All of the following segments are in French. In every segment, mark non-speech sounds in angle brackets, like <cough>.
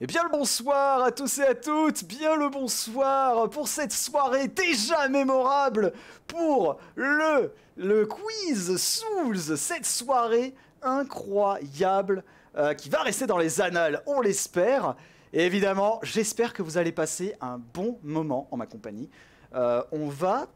Et eh bien le bonsoir à tous et à toutes, bien le bonsoir pour cette soirée déjà mémorable pour le, le quiz Souls, cette soirée incroyable euh, qui va rester dans les annales, on l'espère. Et évidemment, j'espère que vous allez passer un bon moment en ma compagnie. Euh, on, va,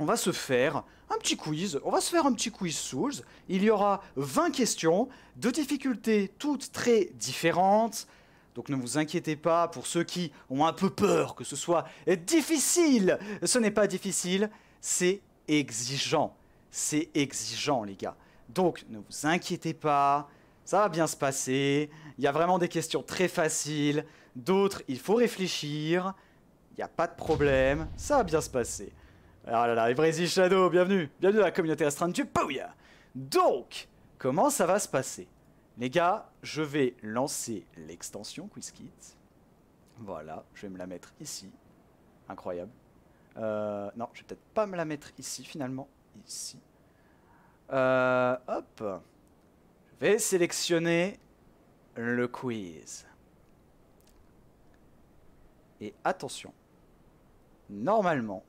on va se faire un petit quiz, on va se faire un petit quiz Souls. Il y aura 20 questions de difficultés toutes très différentes donc ne vous inquiétez pas pour ceux qui ont un peu peur que ce soit difficile. Ce n'est pas difficile, c'est exigeant. C'est exigeant les gars. Donc ne vous inquiétez pas, ça va bien se passer. Il y a vraiment des questions très faciles. D'autres, il faut réfléchir. Il n'y a pas de problème, ça va bien se passer. Ah là là, Shadow, bienvenue Bienvenue à la communauté restreinte du Pouya Donc, comment ça va se passer les gars, je vais lancer l'extension QuizKit. Voilà, je vais me la mettre ici. Incroyable. Euh, non, je vais peut-être pas me la mettre ici finalement. Ici. Euh, hop. Je vais sélectionner le quiz. Et attention. Normalement,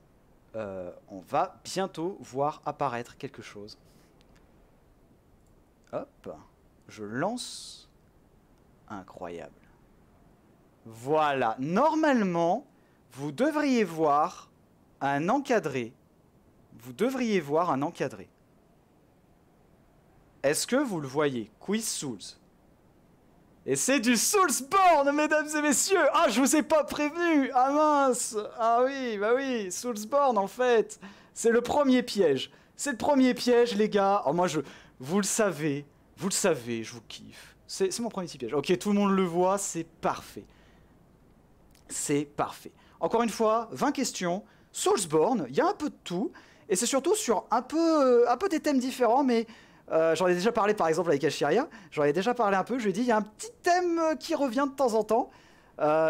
euh, on va bientôt voir apparaître quelque chose. Hop je lance. Incroyable. Voilà, normalement, vous devriez voir un encadré. Vous devriez voir un encadré. Est-ce que vous le voyez Quiz Souls. Et c'est du Soulsborne, mesdames et messieurs Ah, je vous ai pas prévenu Ah mince Ah oui, bah oui, Soulsborne, en fait C'est le premier piège. C'est le premier piège, les gars. Oh, moi, je... Vous le savez, vous le savez, je vous kiffe. C'est mon premier petit piège. Ok, tout le monde le voit, c'est parfait. C'est parfait. Encore une fois, 20 questions. Soulsborne, il y a un peu de tout. Et c'est surtout sur un peu, euh, un peu des thèmes différents, mais euh, j'en ai déjà parlé par exemple avec Ashiria. J'en ai déjà parlé un peu. Je lui ai dit, il y a un petit thème euh, qui revient de temps en temps.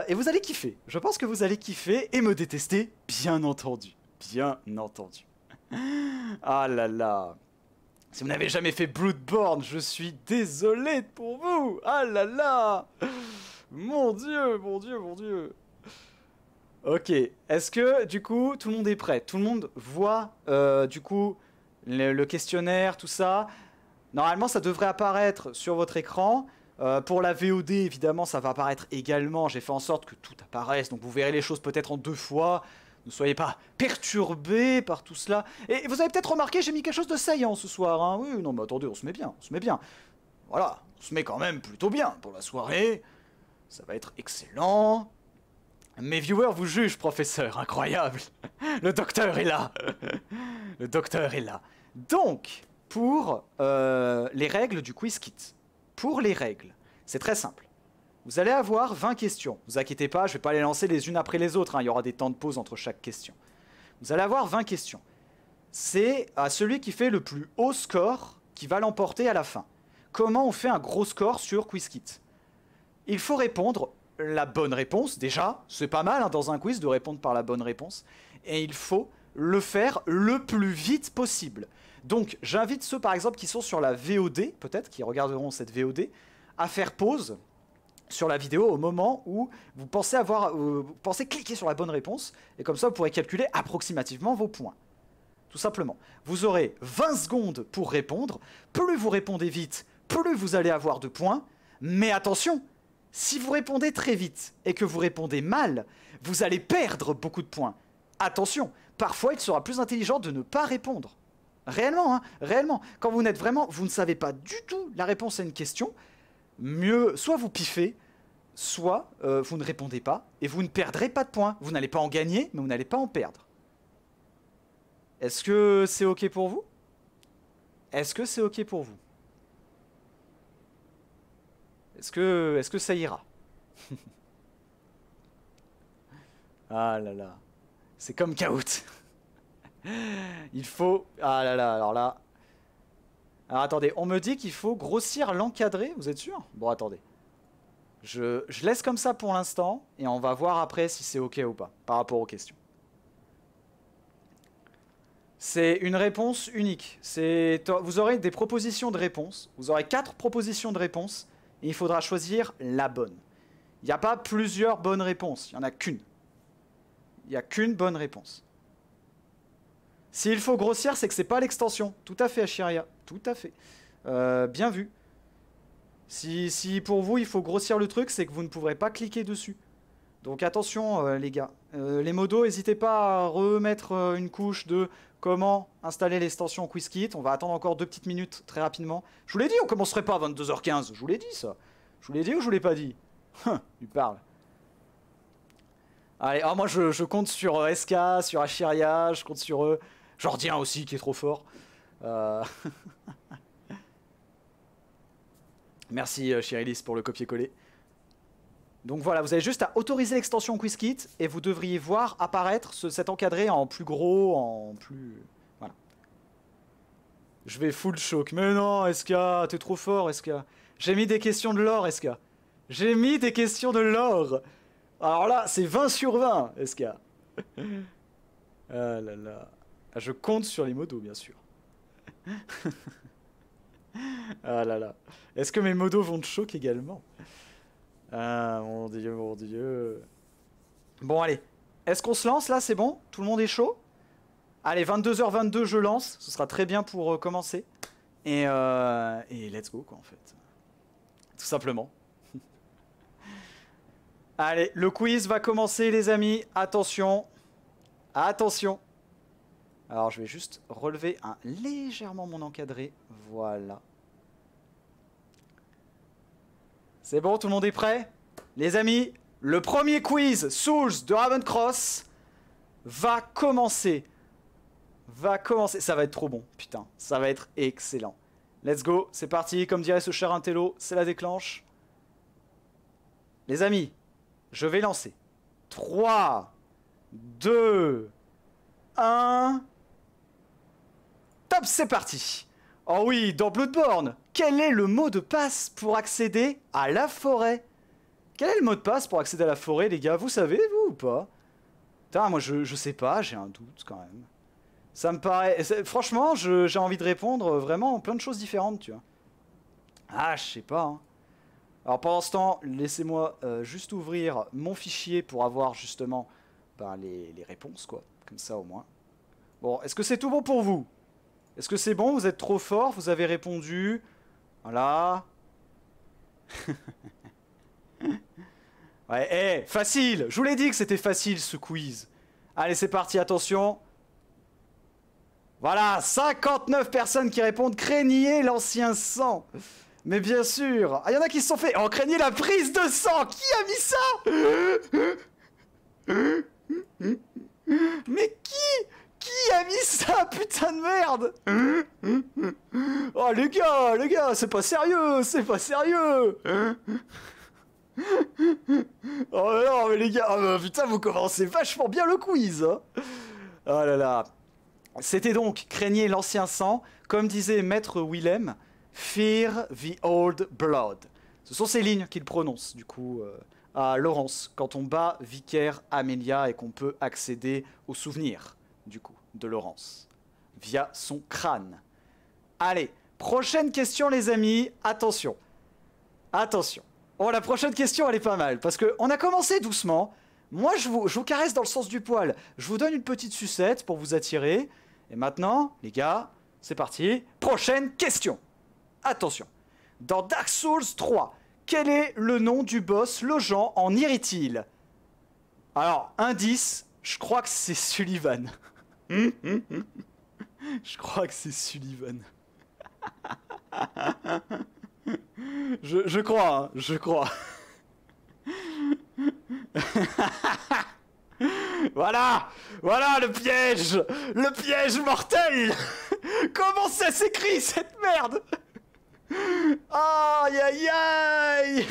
et vous allez kiffer. Je pense que vous allez kiffer et me détester, bien entendu. Bien entendu. <laughs> ah là là. Si vous n'avez jamais fait Bloodborne, je suis désolé pour vous Ah là là Mon dieu, mon dieu, mon dieu Ok, est-ce que du coup tout le monde est prêt Tout le monde voit euh, du coup le, questionnaire, tout ça Normalement ça devrait apparaître sur votre écran. Euh, pour la VOD évidemment ça va apparaître également. J'ai fait en sorte que tout apparaisse, donc vous verrez les choses peut-être en deux fois. Ne soyez pas perturbés par tout cela. Et vous avez peut-être remarqué, j'ai mis quelque chose de saillant ce soir. Hein. Oui, non, mais attendez, on se met bien, on se met bien. Voilà, on se met quand même plutôt bien pour la soirée. Ça va être excellent. Mes viewers vous jugent, professeur, incroyable. Le docteur est là. Le docteur est là. Donc, pour euh, les règles du quiz kit, pour les règles, c'est très simple. Vous allez avoir 20 questions. Vous inquiétez pas, je vais pas les lancer les unes après les autres. Hein. Il y aura des temps de pause entre chaque question. Vous allez avoir 20 questions. C'est à celui qui fait le plus haut score qui va l'emporter à la fin. Comment on fait un gros score sur QuizKit Il faut répondre la bonne réponse, déjà. C'est pas mal hein, dans un quiz de répondre par la bonne réponse. Et il faut le faire le plus vite possible. Donc j'invite ceux par exemple qui sont sur la VOD, peut-être, qui regarderont cette VOD, à faire pause sur la vidéo au moment où vous pensez, avoir, euh, cliquer sur la bonne réponse, et comme ça vous pourrez calculer approximativement vos points. Tout simplement. Vous aurez 20 secondes pour répondre, plus vous répondez vite, plus vous allez avoir de points, mais attention, si vous répondez très vite et que vous répondez mal, vous allez perdre beaucoup de points. Attention, parfois il sera plus intelligent de ne pas répondre. Réellement, hein, réellement. Quand vous n'êtes vraiment, vous ne savez pas du tout la réponse à une question, mieux, soit vous piffez, soit euh, vous ne répondez pas et vous ne perdrez pas de points. Vous n'allez pas en gagner, mais vous n'allez pas en perdre. Est-ce que c'est ok pour vous Est-ce que c'est ok pour vous Est-ce que, est que ça ira <laughs> Ah là là, c'est comme Kaout. <laughs> Il faut... Ah là là, alors là, alors attendez, on me dit qu'il faut grossir l'encadré, vous êtes sûr Bon attendez. Je, laisse comme ça pour l'instant et on va voir après si c'est ok ou pas par rapport aux questions. C'est une réponse unique. Vous aurez des propositions de réponse. Vous aurez quatre propositions de réponse et il faudra choisir la bonne. Il n'y a pas plusieurs bonnes réponses, il n'y en a qu'une. Il n'y a qu'une bonne réponse. S'il faut grossir, c'est que ce n'est pas l'extension. Tout à fait, Achiria. Tout à fait. Euh, bien vu. Si, si, pour vous il faut grossir le truc, c'est que vous ne pourrez pas cliquer dessus. Donc attention euh, les gars. Euh, les modos, n'hésitez pas à remettre une couche de comment installer l'extension QuizKit. On va attendre encore deux petites minutes très rapidement. Je vous l'ai dit, on commencerait pas à 22h15. Je vous l'ai dit ça. Je vous l'ai dit ou je vous l'ai pas dit hein, Il parle. Allez, oh, moi je, je, compte sur SK, sur Achiria, je compte sur eux. Jordien aussi qui est trop fort. Euh, <laughs> Merci, euh, Chirilis pour le copier-coller. Donc voilà, vous avez juste à autoriser l'extension QuizKit et vous devriez voir apparaître cet encadré en plus gros, en plus... Voilà. Je vais full choc. Mais non, SK, t'es trop fort, SK. J'ai mis des questions de l'or, SK. J'ai mis des questions de l'or Alors là, c'est 20 sur 20, SK. <laughs> ah là là. Je compte sur les modos, bien sûr. <laughs> ah là là. Est-ce que mes modos vont de choc également Ah mon dieu, mon dieu. Bon allez. Est-ce qu'on se lance là C'est bon Tout le monde est chaud Allez, 22h22, je lance. Ce sera très bien pour euh, commencer. Et, euh, et let's go quoi en fait. Tout simplement. <laughs> Allez, le quiz va commencer les amis. Attention. Attention. Alors je vais juste relever un, légèrement mon encadré. Voilà. C'est bon, tout le monde est prêt Les amis, le premier quiz Souls de Ravencross va commencer. Va commencer. Ça va être trop bon, putain. Ça va être excellent. Let's go, c'est parti. Comme dirait ce cher Intello, c'est la déclenche. Les amis, je vais lancer. 3, 2, 1... Top, c'est parti Oh oui, dans Bloodborne Quel est le mot de passe pour accéder à la forêt Quel est le mot de passe pour accéder à la forêt, les gars Vous savez, vous, ou pas Putain, moi, je, sais pas, j'ai un doute, quand même. Ça me paraît... Franchement, j'ai envie de répondre vraiment plein de choses différentes, tu vois. Ah, je sais pas, hein. Alors pendant ce temps, laissez-moi euh, juste ouvrir mon fichier pour avoir justement ben, les réponses, quoi. Comme ça au moins. Bon, est-ce que c'est tout bon pour vous est-ce que c'est bon Vous êtes trop fort Vous avez répondu Voilà. <laughs> ouais, facile Je vous l'ai dit que c'était facile ce quiz. Allez, c'est parti, attention. Voilà, 59 personnes qui répondent Craignez l'ancien sang. Mais bien sûr Ah, il y en a qui se sont fait Oh, craignez la prise de sang Qui a mis ça <laughs> Mais qui a mis ça, putain de merde <laughs> Oh les gars, les gars, c'est pas sérieux, c'est pas sérieux <laughs> Oh là mais les gars, oh, putain, vous commencez vachement bien le quiz hein. Oh là là C'était donc craigner l'ancien sang, comme disait Maître Willem, Fear the old blood. Ce sont ces lignes qu'il prononce, du coup... Euh, à Laurence quand on bat Vicaire Amelia et qu'on peut accéder aux souvenirs, du coup de Laurence via son crâne. Allez, prochaine question les amis, attention. Attention. Oh, la prochaine question, elle est pas mal, parce qu'on a commencé doucement. Moi, je vous, caresse dans le sens du poil. Je vous donne une petite sucette pour vous attirer. Et maintenant, les gars, c'est parti. Prochaine question. Attention. Dans Dark Souls 3, quel est le nom du boss logeant en irritil? Alors, indice, je crois que c'est Sullivan. <laughs> Je crois que c'est Sullivan. <laughs> Je, crois, hein, je crois. <laughs> voilà, voilà le piège, le piège mortel. Comment ça s'écrit cette merde Aïe aïe aïe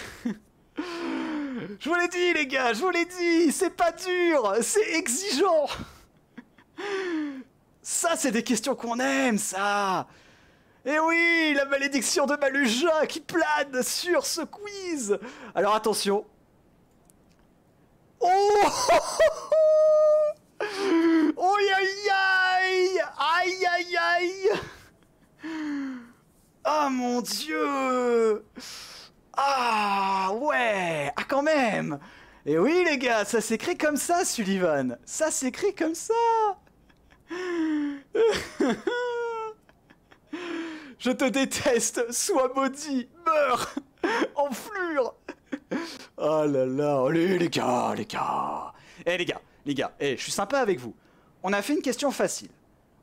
Je vous l'ai dit les gars, je vous l'ai dit, c'est pas dur, c'est exigeant ça, c'est des questions qu'on aime, ça Et eh oui, la malédiction de Maluja qui plane sur ce quiz Alors attention. Oh <laughs> Oh aïe aïe Aïe aïe aïe Ah oh, mon dieu Ah ouais Ah quand même Et eh oui les gars, ça s'écrit comme ça Sullivan Ça s'écrit comme ça je te déteste, sois maudit, meurs, enflure. Oh là là, oh les gars, les gars. Eh les gars, les gars, Eh, je suis sympa avec vous. On a fait une question facile.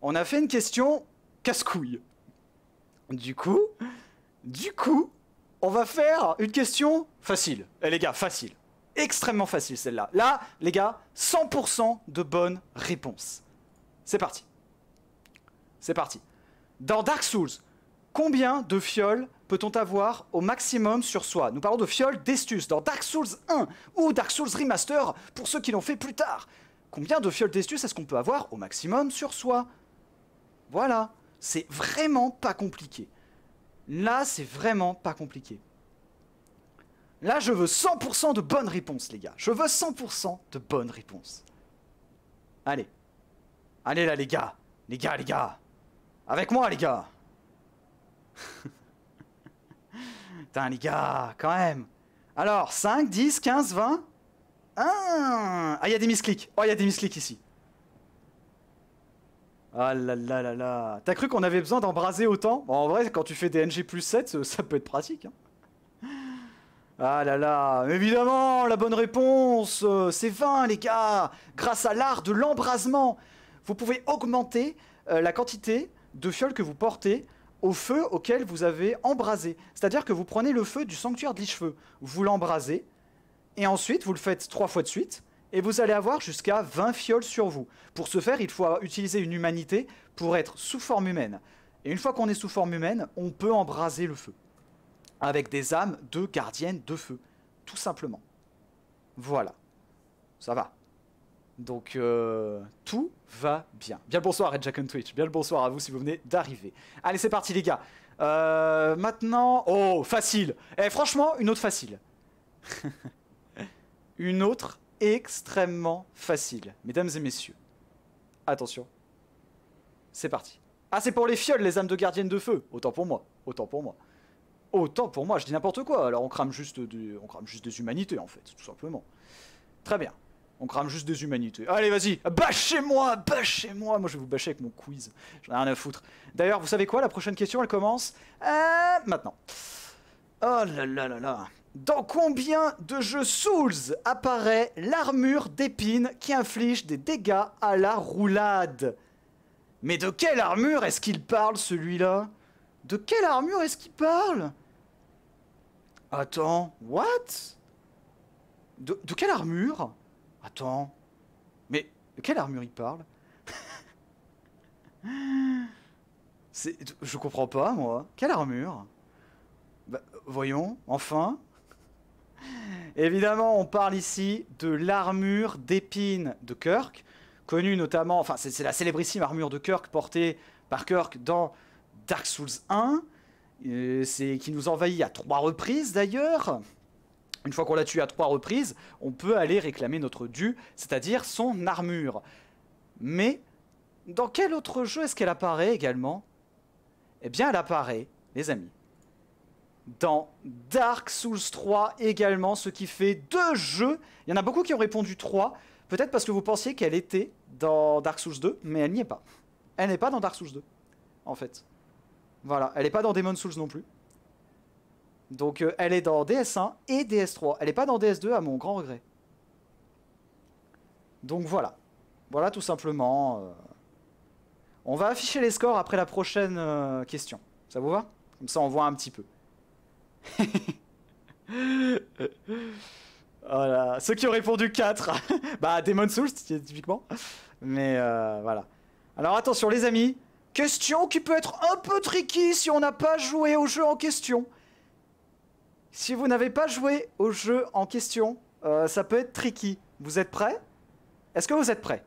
On a fait une question casse-couille. Du coup, du coup, on va faire une question facile. Eh les gars, facile. Extrêmement facile celle-là. Là, les gars, 100% de bonnes réponses. C'est parti. C'est parti. Dans Dark Souls, combien de fioles peut-on avoir au maximum sur soi Nous parlons de fioles d'Estus dans Dark Souls 1 ou Dark Souls Remaster pour ceux qui l'ont fait plus tard. Combien de fioles d'Estus est-ce qu'on peut avoir au maximum sur soi Voilà, c'est vraiment pas compliqué. Là, c'est vraiment pas compliqué. Là, je veux 100% de bonnes réponses, les gars. Je veux 100% de bonnes réponses. Allez. Allez là les gars Les gars, les gars Avec moi les gars <laughs> Putain les gars, quand même Alors, 5, 10, 15, 20 Ah, il y a des misclics Oh, il y a des misclics ici ah là là là là T'as cru qu'on avait besoin d'embraser autant En vrai, quand tu fais des NG plus 7, ça peut être pratique. Hein. Ah là là Évidemment, la bonne réponse euh, C'est 20, les gars Grâce à l'art de l'embrasement vous pouvez augmenter euh, la quantité de fioles que vous portez au feu auquel vous avez embrasé. C'est-à-dire que vous prenez le feu du sanctuaire de l'Ichefeu, vous l'embrasez, et ensuite vous le faites trois fois de suite, et vous allez avoir jusqu'à 20 fioles sur vous. Pour ce faire, il faut utiliser une humanité pour être sous forme humaine. Et une fois qu'on est sous forme humaine, on peut embraser le feu. Avec des âmes de gardiennes de feu, tout simplement. Voilà. Ça va. Donc euh, tout va bien. Bien le bonsoir Red Jack on Twitch, bien le bonsoir à vous si vous venez d'arriver. Allez c'est parti les gars. Euh, maintenant, oh facile. Eh franchement une autre facile. <laughs> une autre extrêmement facile, mesdames et messieurs. Attention, c'est parti. Ah c'est pour les fioles, les âmes de gardiennes de feu. Autant pour moi, autant pour moi. Autant pour moi, je dis n'importe quoi. Alors on crame juste on crame juste des humanités en fait, tout simplement. Très bien. On crame juste des humanités. Allez, vas-y, bâchez-moi, bâchez-moi. Moi, je vais vous bâcher avec mon quiz. J'en ai rien à foutre. D'ailleurs, vous savez quoi La prochaine question, elle commence euh, maintenant. Oh là là là là. Dans combien de jeux Souls apparaît l'armure d'épine qui inflige des dégâts à la roulade Mais de quelle armure est-ce qu'il parle, celui-là De quelle armure est-ce qu'il parle Attends, what de quelle armure Attends, mais de quelle armure il parle <laughs> Je comprends pas, moi. Quelle armure bah, Voyons, enfin. Évidemment, on parle ici de l'armure d'épines de Kirk, connue notamment, enfin c'est la célébrissime armure de Kirk portée par Kirk dans Dark Souls 1, c'est qui nous envahit à trois reprises d'ailleurs. Une fois qu'on l'a tué à trois reprises, on peut aller réclamer notre dû, c'est-à-dire son armure. Mais dans quel autre jeu est-ce qu'elle apparaît également Eh bien, elle apparaît, les amis, dans Dark Souls 3 également, ce qui fait deux jeux. Il y en a beaucoup qui ont répondu 3, peut-être parce que vous pensiez qu'elle était dans Dark Souls 2, mais elle n'y est pas. Elle n'est pas dans Dark Souls 2, en fait. Voilà, elle n'est pas dans Demon Souls non plus. Donc euh, elle est dans DS1 et DS3. Elle n'est pas dans DS2 à mon grand regret. Donc voilà. Voilà tout simplement. Euh, on va afficher les scores après la prochaine euh, question. Ça vous va Comme ça on voit un petit peu. <laughs> voilà. Ceux qui ont répondu 4. <laughs> bah Demon Souls typiquement. Mais voilà. Alors attention les amis. Question qui peut être un peu tricky si on n'a pas joué au jeu en question. Si vous n'avez pas joué au jeu en question, euh, ça peut être tricky. Vous êtes prêts Est-ce que vous êtes prêts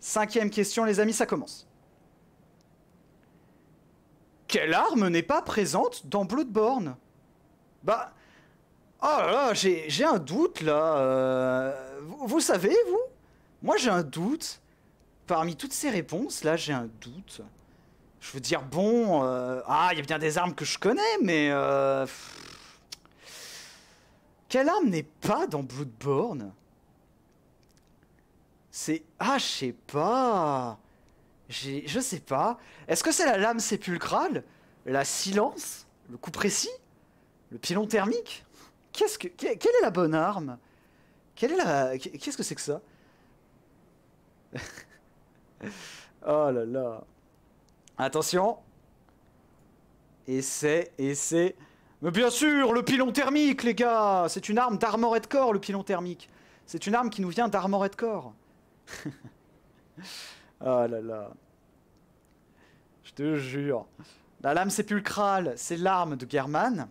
Cinquième question, les amis, ça commence. Quelle arme n'est pas présente dans Bloodborne Bah. Oh là là, j'ai un doute là. Euh, vous, savez, vous Moi j'ai un doute. Parmi toutes ces réponses, là j'ai un doute. Je veux dire, bon. Euh, ah, il y a bien des armes que je connais, mais. Quelle arme n'est pas dans Bloodborne C'est... Ah, je sais pas... Je sais pas. Est-ce que c'est la lame sépulcrale La silence Le coup précis Le pilon thermique Qu'est-ce que... Quelle est la bonne arme Quelle est la... Qu'est-ce que c'est que ça <laughs> Oh là là Attention Et c'est... Et mais bien sûr, le pilon thermique, les gars C'est une arme de corps, le pilon thermique. C'est une arme qui nous vient de corps. Oh <laughs> là là. Je te jure. La lame sépulcrale, c'est l'arme de German.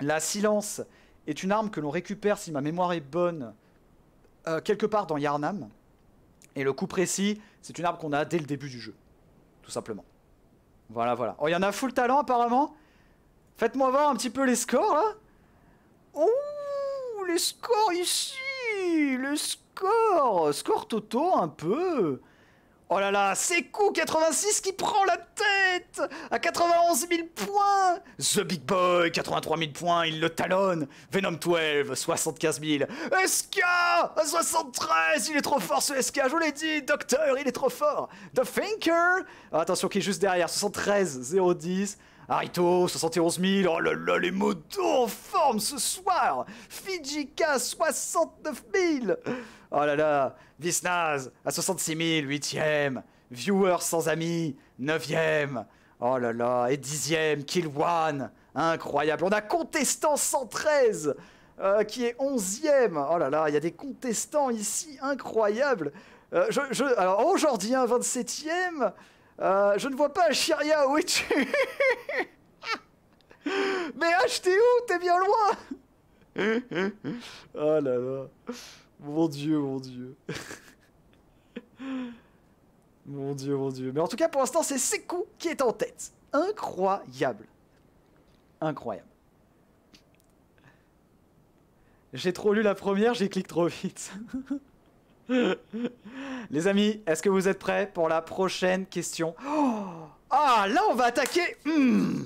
La silence est une arme que l'on récupère, si ma mémoire est bonne, euh, quelque part dans Yarnam. Et le coup précis, c'est une arme qu'on a dès le début du jeu. Tout simplement. Voilà, voilà. Oh, il y en a full talent apparemment Faites-moi voir un petit peu les scores, là. Ouh, les scores ici Le score Score Toto, un peu Oh là là, Sekou 86 qui prend la tête à 91 000 points The Big Boy, 83 000 points, il le talonne Venom 12, 75 000 SK, 73, il est trop fort ce SK, je vous l'ai dit Docteur, il est trop fort The Thinker, attention qui est juste derrière, 73, 010 Arito, 71 000, oh là là, les motos en forme ce soir Fijika, 69 000 Oh là là, Visnaz, à 66 000, 8 e Viewer sans amis, 9 e Oh là là, et 10 e Kill One Incroyable, on a Contestant 113 euh, qui est 11 e Oh là là, il y a des contestants ici, incroyables euh, je, Alors, aujourd'hui, un 27ème euh, je ne vois pas Ashiria, où es-tu <laughs> Mais H, t'es où T'es bien loin <laughs> Oh là là. Mon dieu, mon dieu. <laughs> mon dieu, mon dieu. Mais en tout cas, pour l'instant, c'est Sekou qui est en tête. Incroyable. Incroyable. J'ai trop lu la première, j'ai cliqué trop vite. <laughs> Les amis, est-ce que vous êtes prêts pour la prochaine question oh Ah, là, on va attaquer hmm.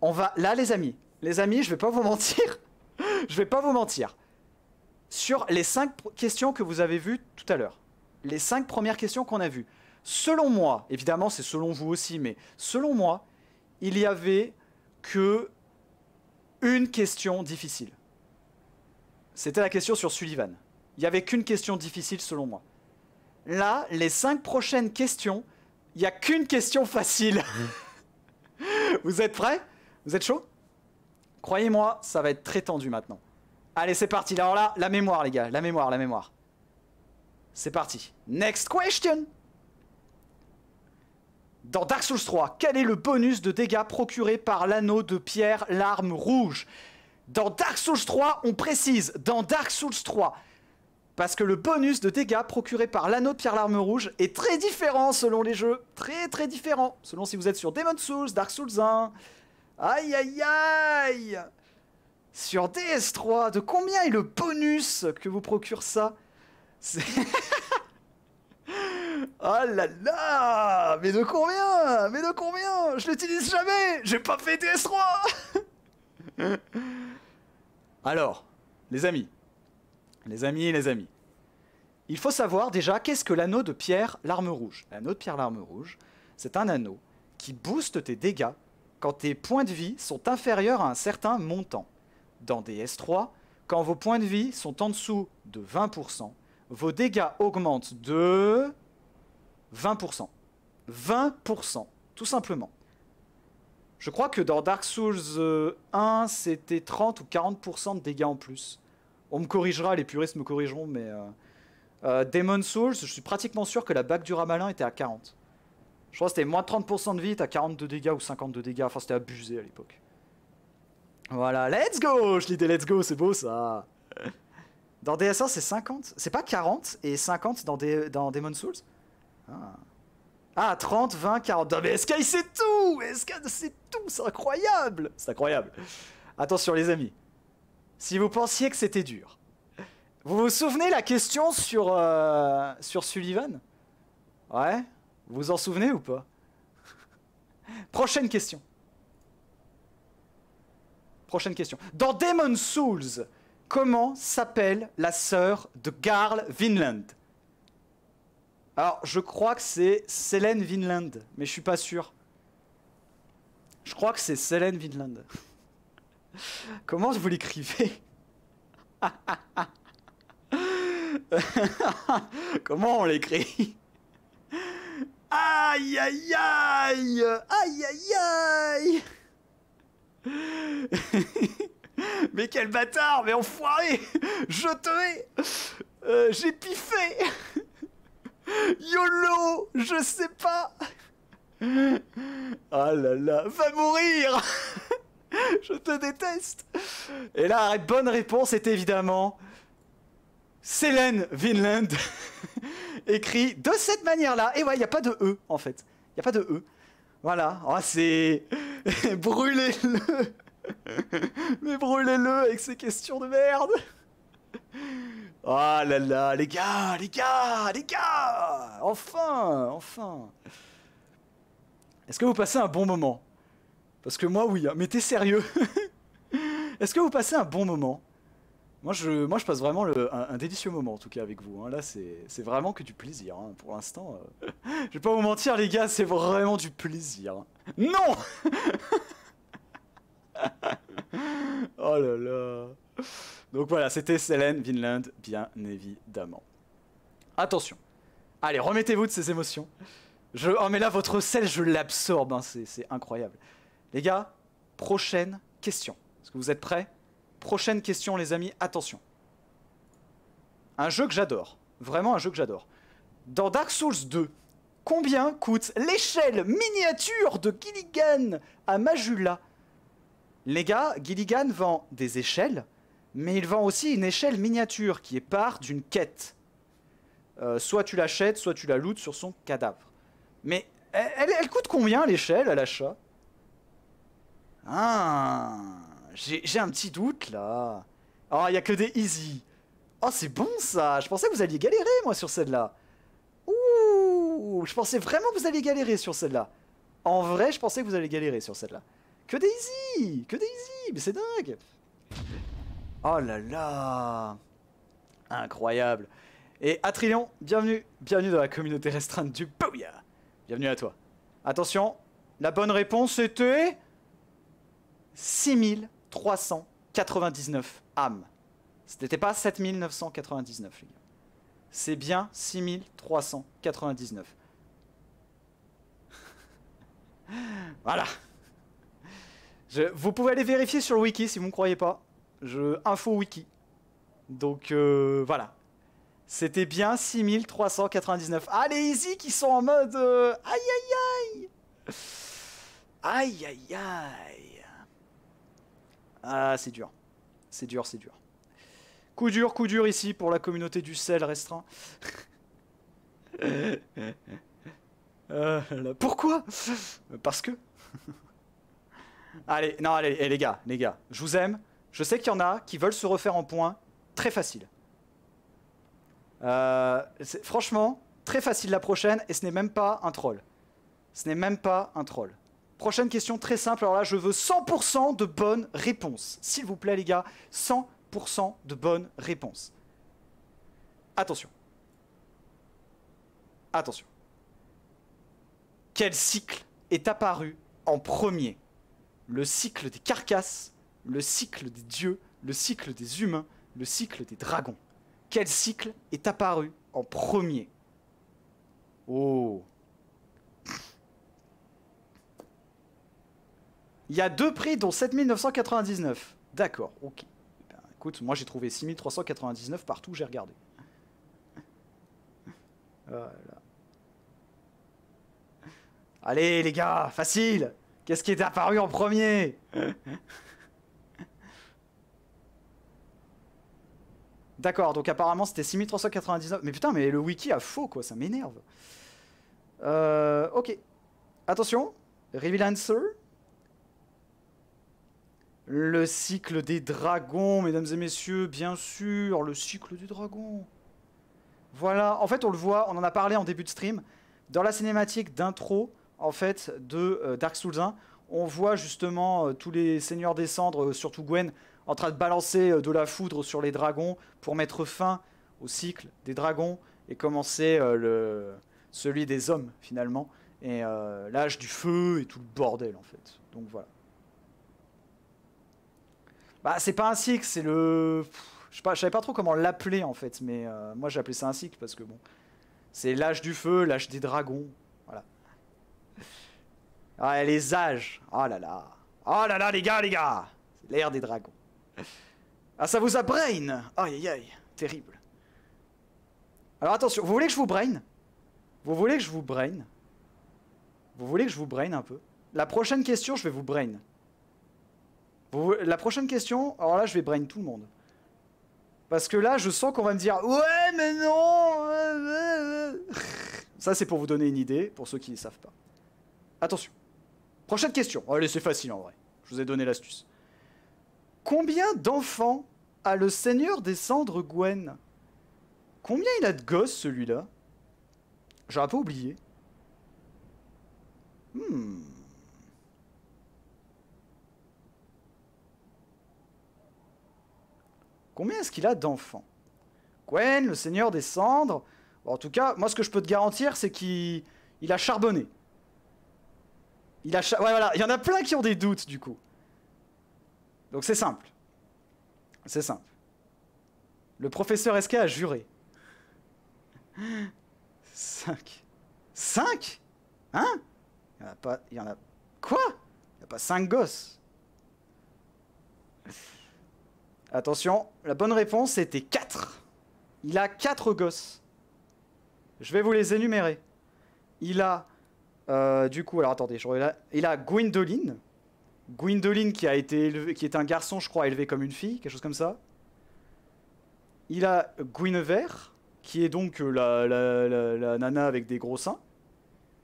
On va... Là, les amis, les amis, je vais pas vous mentir. <laughs> je vais pas vous mentir. Sur les cinq questions que vous avez vues tout à l'heure, les cinq premières questions qu'on a vues, selon moi, évidemment, c'est selon vous aussi, mais selon moi, il y avait que une question difficile. C'était la question sur Sullivan il n'y avait qu'une question difficile selon moi. Là, les cinq prochaines questions, il n'y a qu'une question facile. Mmh. <laughs> Vous êtes prêts Vous êtes chaud Croyez-moi, ça va être très tendu maintenant. Allez, c'est parti. Alors là, la mémoire, les gars. La mémoire, la mémoire. C'est parti. Next question dans Dark Souls 3, quel est le bonus de dégâts procuré par l'anneau de pierre, l'arme rouge Dans Dark Souls 3, on précise, dans Dark Souls 3, parce que le bonus de dégâts procuré par l'anneau de pierre l'arme rouge est très différent selon les jeux. Très très différent, selon si vous êtes sur Demon's Souls, Dark Souls 1. Aïe aïe aïe Sur DS3, de combien est le bonus que vous procure ça <laughs> Oh là là Mais de combien Mais de combien Je l'utilise jamais J'ai pas fait DS3 <laughs> Alors, les amis, les amis, les amis. Il faut savoir déjà qu'est-ce que l'anneau de pierre l'arme rouge. L'anneau de pierre l'arme rouge, c'est un anneau qui booste tes dégâts quand tes points de vie sont inférieurs à un certain montant. Dans DS3, quand vos points de vie sont en dessous de 20%, vos dégâts augmentent de 20%. 20%, tout simplement. Je crois que dans Dark Souls 1, euh, c'était 30 ou 40% de dégâts en plus. On me corrigera, les puristes me corrigeront, mais... Euh, euh... Demon Souls, je suis pratiquement sûr que la bague du Ramalin était à 40. Je crois que c'était moins de 30% de vie, t'as 42 dégâts ou 52 dégâts. Enfin, c'était abusé à l'époque. Voilà, let's go Je lis let's go, c'est beau ça Dans DS1, c'est 50. C'est pas 40 et 50 dans, des, dans Demon Souls ah. 30, 20, 40. Non mais SK, c'est tout SK, c'est tout C'est incroyable C'est incroyable Attention les amis si vous pensiez que c'était dur. Vous vous souvenez la question sur, euh, sur Sullivan Ouais Vous vous en souvenez ou pas Prochaine question. Prochaine question. Dans Demon Souls, comment s'appelle la sœur de Garl Vinland Alors, je crois que c'est Selene Vinland, mais je suis pas sûr. Je crois que c'est Selene Vinland. Comment je vous l'écrivais <laughs> Comment on l'écrit Aïe aïe aïe Aïe aïe aïe <laughs> Mais quel bâtard Mais enfoiré Je te euh, J'ai piffé YOLO Je sais pas Ah là là Va mourir <laughs> <laughs> Je te déteste Et là, la bonne réponse est évidemment... Célène Vinland <laughs> écrit de cette manière-là. Et ouais, il n'y a pas de E, en fait. Il n'y a pas de E. Voilà. Oh, c'est... <laughs> brûlez-le Mais brûlez-le avec ces questions de merde Oh là là, les gars, les gars, les gars Enfin, enfin Est-ce que vous passez un bon moment parce que moi, oui, hein. mais t'es sérieux <laughs> Est-ce que vous passez un bon moment moi je, moi, je passe vraiment un, délicieux moment, en tout cas, avec vous. Hein. Là, c'est vraiment que du plaisir. Hein, pour l'instant, euh. <laughs> je vais pas vous mentir, les gars, c'est vraiment du plaisir. Non <laughs> Oh là là Donc voilà, c'était Selene Vinland, bien évidemment. Attention. Allez, remettez-vous de ces émotions. Je... Oh mais là, votre sel, je l'absorbe, c'est incroyable. Les gars, prochaine question. Est-ce que vous êtes prêts Prochaine question, les amis, attention. Un jeu que j'adore. Vraiment un jeu que j'adore. Dans Dark Souls 2, combien coûte l'échelle miniature de Gilligan à Majula Les gars, Gilligan vend des échelles, mais il vend aussi une échelle miniature qui est part d'une quête. Euh, soit tu l'achètes, soit tu la lootes sur son cadavre. Mais elle coûte combien l'échelle à l'achat ah, j'ai un petit doute là. Oh, il n'y a que des easy. Oh, c'est bon ça. Je pensais que vous alliez galérer moi sur celle-là. Ouh, je pensais vraiment que vous alliez galérer sur celle-là. En vrai, je pensais que vous alliez galérer sur celle-là. Que des easy, que des easy, mais c'est dingue. Oh là là. Incroyable. Et Atrillon bienvenue, bienvenue dans la communauté restreinte du Booyah. Bienvenue à toi. Attention, la bonne réponse était... 6399 âmes. Ce n'était pas 7999, les gars. C'est bien 6399. <laughs> voilà. vous pouvez aller vérifier sur le wiki si vous ne me croyez pas. Je, info wiki. Donc euh, voilà. C'était bien 6399. Ah, les Easy qui sont en mode. Euh, aïe aïe aïe Aïe aïe aïe ah, c'est dur. C'est dur, c'est dur. Coup dur, coup dur ici pour la communauté du sel restreint. <laughs> Euh, pourquoi Parce que. <laughs> allez, non, allez, eh, les gars, les gars, je vous aime. Je sais qu'il y en a qui veulent se refaire en point. Très facile. Euh, franchement, très facile la prochaine et ce n'est même pas un troll. Ce n'est même pas un troll. Prochaine question très simple. Alors là, je veux 100% de bonnes réponses. S'il vous plaît, les gars, 100% de bonnes réponses. Attention. Attention. Quel cycle est apparu en premier Le cycle des carcasses, le cycle des dieux, le cycle des humains, le cycle des dragons. Quel cycle est apparu en premier Oh Il y a deux prix, dont 7999. D'accord, ok. Ben, écoute, moi j'ai trouvé 6399 partout, j'ai regardé. Voilà. Allez les gars, facile Qu'est-ce qui est apparu en premier D'accord, donc apparemment c'était 6399. Mais putain, mais le wiki a faux quoi, ça m'énerve. Euh, ok. Attention, Reveal Answer. Le cycle des dragons, mesdames et messieurs, bien sûr, le cycle des dragons. Voilà, en fait, on le voit, on en a parlé en début de stream. Dans la cinématique d'intro, en fait, de euh, Dark Souls 1, on voit justement euh, tous les seigneurs descendre, euh, surtout Gwen, en train de balancer de la foudre sur les dragons pour mettre fin au cycle des dragons et commencer le, celui des hommes, finalement. Et l'âge du feu et tout le bordel, en fait. Donc voilà. Bah, c'est pas un cycle, c'est le. Je savais pas trop comment l'appeler en fait, mais euh, moi j'ai appelé ça un cycle parce que bon. C'est l'âge du feu, l'âge des dragons. Voilà. Ah, les âges. Oh là là. Oh là là, les gars, les gars. L'ère des dragons. Ah, ça vous a brain Aïe aïe aïe. Terrible. Alors attention, vous voulez que je vous brain Vous voulez que je vous brain Vous voulez que je vous brain un peu La prochaine question, je vais vous brain la prochaine question, alors là je vais brain tout le monde. Parce que là je sens qu'on va me dire Ouais mais non euh, euh, euh. Ça c'est pour vous donner une idée, pour ceux qui ne savent pas. Attention. Prochaine question. Oh, allez c'est facile en vrai. Je vous ai donné l'astuce. Combien d'enfants a le seigneur des cendres Gwen Combien il a de gosses celui-là J'aurais pas oublié. Hmm. Combien est-ce qu'il a d'enfants Gwen, le seigneur des cendres. en tout cas, moi, ce que je peux te garantir, c'est qu'il a charbonné. Il a voilà. Il y en a plein qui ont des doutes, du coup. Donc c'est simple. C'est simple. Le professeur SK a juré. <laughs> Cinq. Cinq Hein Il y en a pas... Il y en a... Quoi Il n'y a pas cinq gosses Attention, la bonne réponse était 4. Il a 4 gosses. Je vais vous les énumérer. Il a, euh, du coup, alors attendez, il a Gwendoline. Gwendoline qui a été qui est un garçon, je crois, élevé comme une fille, quelque chose comme ça. Il a Guinevere, qui est donc euh, la, la, nana avec des gros seins.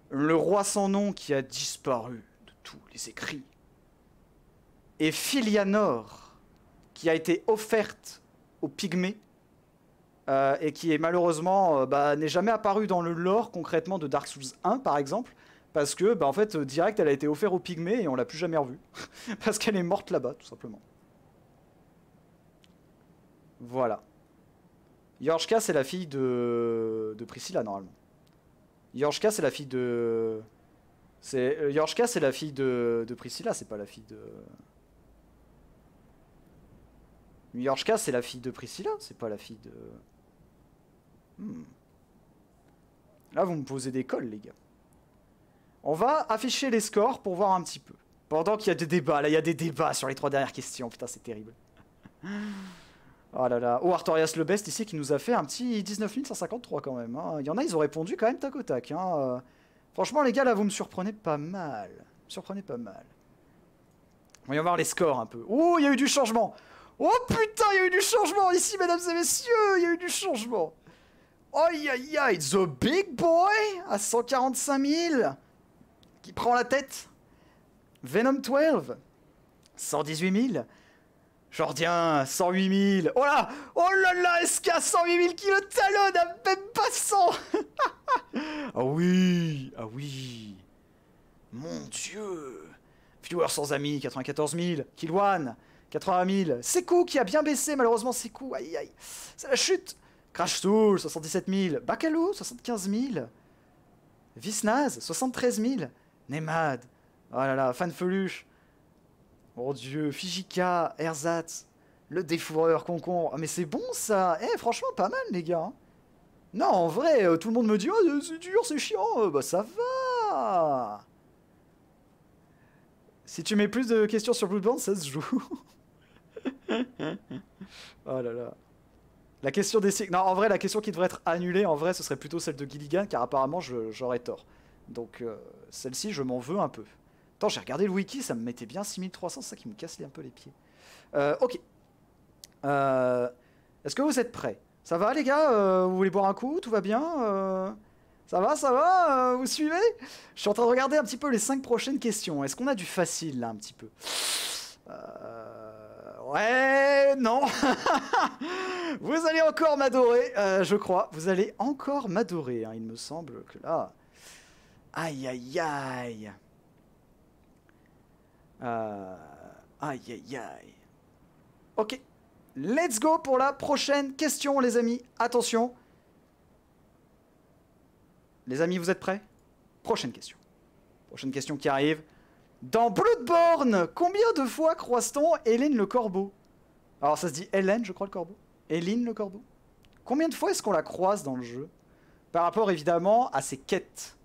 Le roi sans nom qui a disparu de tous les écrits. Et Filianor, qui a été offerte au Pygmées euh, et qui est malheureusement euh, bah, n'est jamais apparue dans le lore concrètement de Dark Souls 1 par exemple parce que bah, en fait direct elle a été offerte au Pygmées et on l'a plus jamais revue <laughs> parce qu'elle est morte là-bas tout simplement. Voilà. Yorjka c'est la fille de Priscilla normalement. Yorjka c'est la fille de c'est euh, Yorjka c'est la fille de Priscilla, c'est pas la fille de Miorchka, c'est la fille de Priscilla, c'est pas la fille de... Hmm. Là, vous me posez des cols, les gars. On va afficher les scores pour voir un petit peu. Pendant qu'il y a des débats, là, il y a des débats sur les trois dernières questions. Putain, c'est terrible. <laughs> Oh là là. Oh, Artorias le Best ici qui nous a fait un petit 19 153 quand même. Hein. Il y en a, ils ont répondu quand même tac au tac. Hein. Euh, franchement, les gars, là, vous me surprenez pas mal. surprenez pas mal. Voyons voir les scores un peu. Oh, il y a eu du changement. Oh putain, il y a eu du changement ici, mesdames et messieurs, il y a eu du changement. Aïe aïe It's The Big Boy à 145 000 qui prend la tête. Venom 12, 118 000. Jordien, 108 000. Oh là Oh là là, SK, 108 000 qui le talonne à même pas 100 <laughs> Ah oui Ah oui Mon Dieu Viewer sans amis, 94 000. Kill One, 80 000. Sekou qui a bien baissé, malheureusement, Sekou. Aïe, aïe. C'est la chute. Crash Soul, 77 000. Bakalou, 75 000. Visnaz, 73 000. Nemad. Oh là là, Fanfeluche. oh dieu, Fijika, Erzat. Le défoureur, Concon. Oh, ah, mais c'est bon ça. Eh, franchement, pas mal, les gars. Hein. Non, en vrai, euh, tout le monde me dit oh, c'est dur, c'est chiant. Euh, bah, ça va. Si tu mets plus de questions sur Blue Band ça se joue. <laughs> oh là là. La question des cycles. Non, en vrai, la question qui devrait être annulée, en vrai, ce serait plutôt celle de Gilligan, car apparemment, j'aurais tort. Donc, euh, celle-ci, je m'en veux un peu. Attends, j'ai regardé le wiki, ça me mettait bien 6300, c'est ça qui me casse un peu les pieds. Euh, ok. Euh, est-ce que vous êtes prêts Ça va, les gars Vous voulez boire un coup Tout va bien ça va, ça va Vous suivez Je suis en train de regarder un petit peu les 5 prochaines questions. Est-ce qu'on a du facile là un petit peu euh... Ouais, non. <laughs> vous allez encore m'adorer, euh, je crois. Vous allez encore m'adorer, hein. il me semble que là... Aïe, aïe, aïe. Euh, aïe, aïe, aïe. Ok. Let's go pour la prochaine question, les amis. Attention. Les amis, vous êtes prêts Prochaine question. Prochaine question qui arrive. Dans Bloodborne, combien de fois croise-t-on Hélène le Corbeau Alors ça se dit Hélène, je crois, le Corbeau. Hélène le Corbeau. Combien de fois est-ce qu'on la croise dans le jeu Par rapport évidemment à ses quêtes.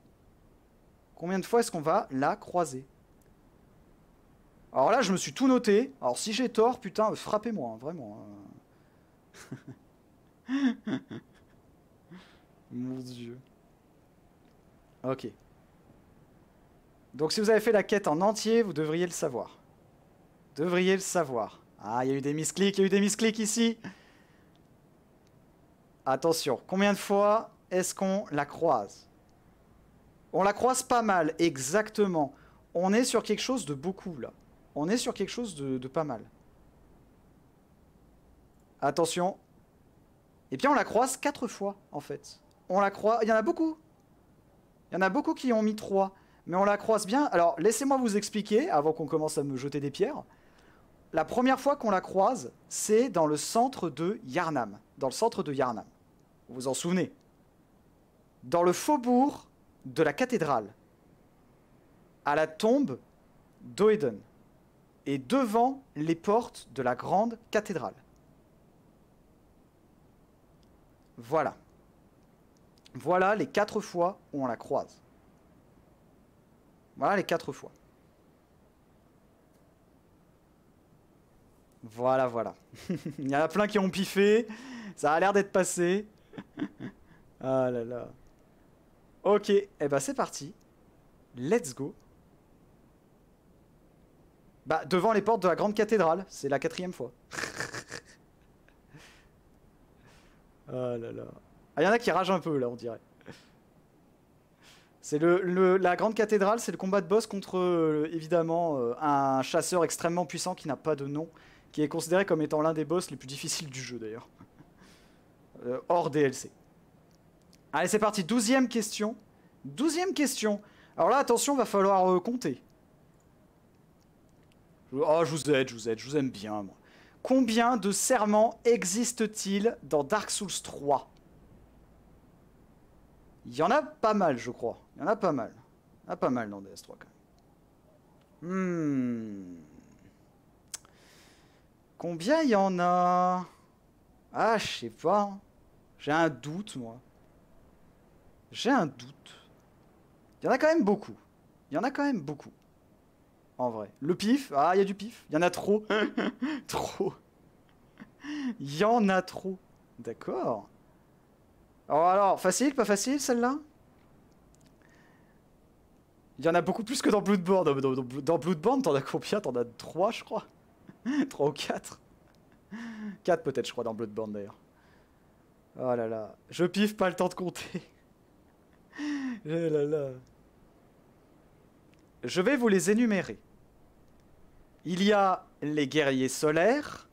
Combien de fois est-ce qu'on va la croiser Alors là, je me suis tout noté. Alors si j'ai tort, putain, frappez-moi, hein, vraiment. Hein. <laughs> Mon dieu. Ok. Donc si vous avez fait la quête en entier, vous devriez le savoir. Devriez le savoir. Ah, il y a eu des misclics, il y a eu des misclics ici. Attention, combien de fois est-ce qu'on la croise On la croise pas mal, exactement. On est sur quelque chose de beaucoup, là. On est sur quelque chose de, pas mal. Attention. Et eh puis on la croise quatre fois, en fait. On la croise... Il y en a beaucoup. Il y en a beaucoup qui ont mis trois mais on la croise bien. Alors, laissez-moi vous expliquer, avant qu'on commence à me jeter des pierres. La première fois qu'on la croise, c'est dans le centre de Yarnam. Dans le centre de Yarnam. Vous vous en souvenez Dans le faubourg de la cathédrale. À la tombe d'Oeden. Et devant les portes de la grande cathédrale. Voilà. Voilà les quatre fois où on la croise. Voilà les quatre fois. Voilà, voilà. <laughs> Il y en a plein qui ont piffé. Ça a l'air d'être passé. <laughs> ah là là. Ok, et eh ben c'est parti. Let's go. Bah, devant les portes de la grande cathédrale. C'est la quatrième fois. Oh <laughs> là là. Ah, il y en a qui rage un peu, là, on dirait. C'est la grande cathédrale, c'est le combat de boss contre euh, évidemment euh, un chasseur extrêmement puissant qui n'a pas de nom, qui est considéré comme étant l'un des boss les plus difficiles du jeu d'ailleurs. Euh, hors DLC. Allez, c'est parti, douzième question. Douzième question. Alors là, attention, va falloir compter. Oh, je vous aide, je vous aide, je vous aime bien, moi. Combien de serments existent-ils dans Dark Souls 3 Il y en a pas mal, je crois. Il y en a pas mal. Il y en a pas mal dans DS3 quand même. Hmm. Combien il y en a Ah, je sais pas. J'ai un doute, moi. J'ai un doute. Il y en a quand même beaucoup. Il y en a quand même beaucoup. En vrai. Le pif, ah, il y a du pif. Il y en a trop. <laughs> trop. Il y en a trop. D'accord. alors, facile, pas facile celle-là il y en a beaucoup plus que dans Bloodborne. Dans, Bloodborne, t'en as combien T'en as 3, je crois. <laughs> Trois ou 4. 4 peut-être, je crois, dans Bloodborne d'ailleurs. Oh là là. Je piffe pas le temps de compter. oh <laughs> là là. Je vais vous les énumérer. Il y a les guerriers solaires.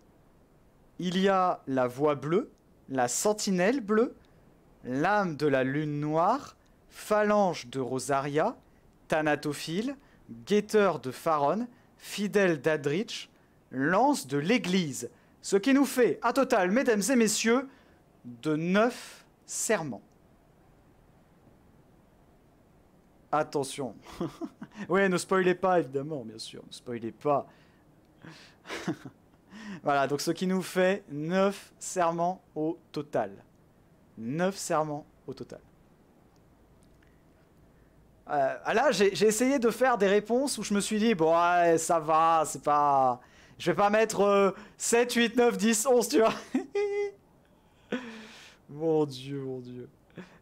Il y a la voix bleue, la sentinelle bleue, l'âme de la lune noire, phalange de Rosaria, Thanatophile, guetteur de Pharon, fidèle d'Adrich, lance de l'Église, ce qui nous fait, à total, mesdames et messieurs, de neuf serments. Attention. <laughs> oui, ne spoilez pas, évidemment, bien sûr, ne spoilez pas. <laughs> voilà, donc ce qui nous fait neuf serments au total. Neuf serments au total. Euh, là, j'ai essayé de faire des réponses où je me suis dit, bon, ça va, c'est pas. Je vais pas mettre 7, 8, 9, 10, 11, tu vois. <laughs> mon dieu, mon dieu.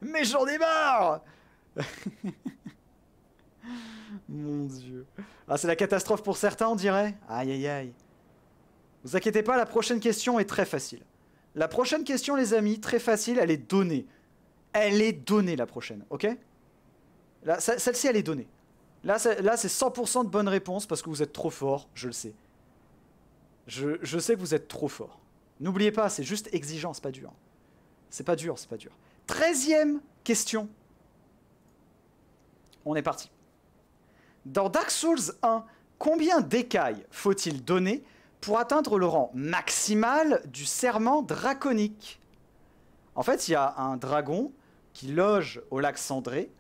Mais j'en ai marre <laughs> Mon dieu. Ah, c'est la catastrophe pour certains, on dirait. Aïe, aïe, aïe. Vous inquiétez pas, la prochaine question est très facile. La prochaine question, les amis, très facile, elle est donnée. Elle est donnée, la prochaine, ok celle-ci, elle est donnée. Là, c'est 100% de bonne réponse parce que vous êtes trop fort, je le sais. Je, je sais que vous êtes trop fort. N'oubliez pas, c'est juste exigeant, c'est pas dur. C'est pas dur, c'est pas dur. Treizième question. On est parti. Dans Dark Souls 1, combien d'écailles faut-il donner pour atteindre le rang maximal du serment draconique En fait, il y a un dragon qui loge au lac Cendré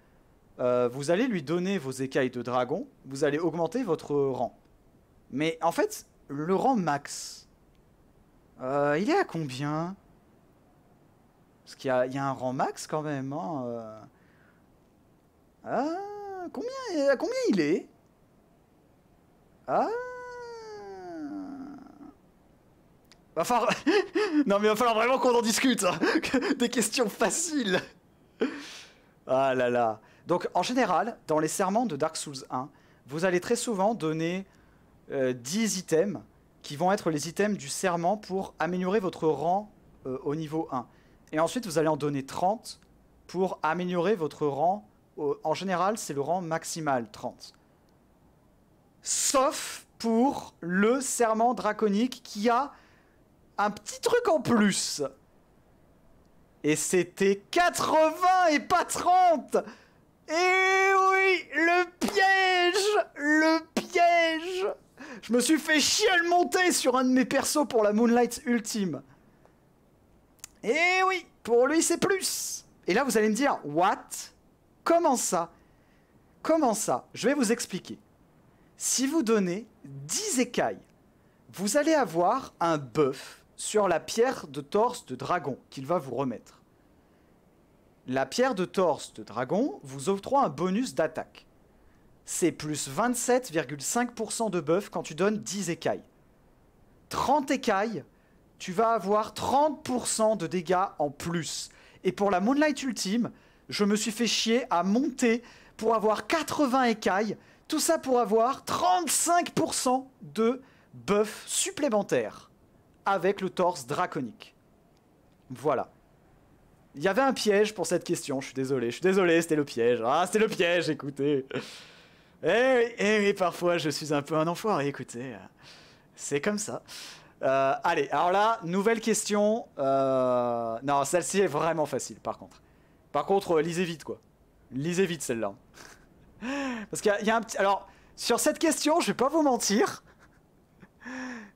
euh, vous allez lui donner vos écailles de dragon, vous allez augmenter votre rang. Mais en fait, le rang max, euh, il est à combien Parce qu'il y, a un rang max quand même. Hein, euh. Ah, combien, à combien il est Ah Va falloir... <laughs> non mais il va falloir vraiment qu'on en discute. Hein, <laughs> des questions faciles. Ah là là. Donc en général, dans les serments de Dark Souls 1, vous allez très souvent donner 10 euh, items qui vont être les items du serment pour améliorer votre rang euh, au niveau 1. Et ensuite, vous allez en donner 30 pour améliorer votre rang. en général, c'est le rang maximal, 30. Sauf pour le serment draconique qui a un petit truc en plus. Et c'était 80 et pas 30 et eh oui, le piège Le piège Je me suis fait chial monter sur un de mes persos pour la Moonlight ultime. Et eh oui, pour lui c'est plus. Et là vous allez me dire, what Comment ça Comment ça Je vais vous expliquer. Si vous donnez 10 écailles, vous allez avoir un buff sur la pierre de torse de dragon qu'il va vous remettre. La pierre de torse de dragon vous octroie un bonus d'attaque. C'est plus 27,5% de buff quand tu donnes 10 écailles. 30 écailles, tu vas avoir 30% de dégâts en plus. Et pour la Moonlight Ultime, je me suis fait chier à monter pour avoir 80 écailles. Tout ça pour avoir 35% de buff supplémentaire avec le torse draconique. Voilà. Il y avait un piège pour cette question, je suis désolé, je suis désolé, c'était le piège. Ah, c'était le piège, écoutez. Eh oui, eh parfois je suis un peu un enfoiré, écoutez. C'est comme ça. Euh, allez, alors là, nouvelle question. Euh, non, celle-ci est vraiment facile, par contre. Par contre, lisez vite, quoi. Lisez vite celle-là. <laughs> Parce qu'il y, a un petit... Alors, sur cette question, je vais pas vous mentir.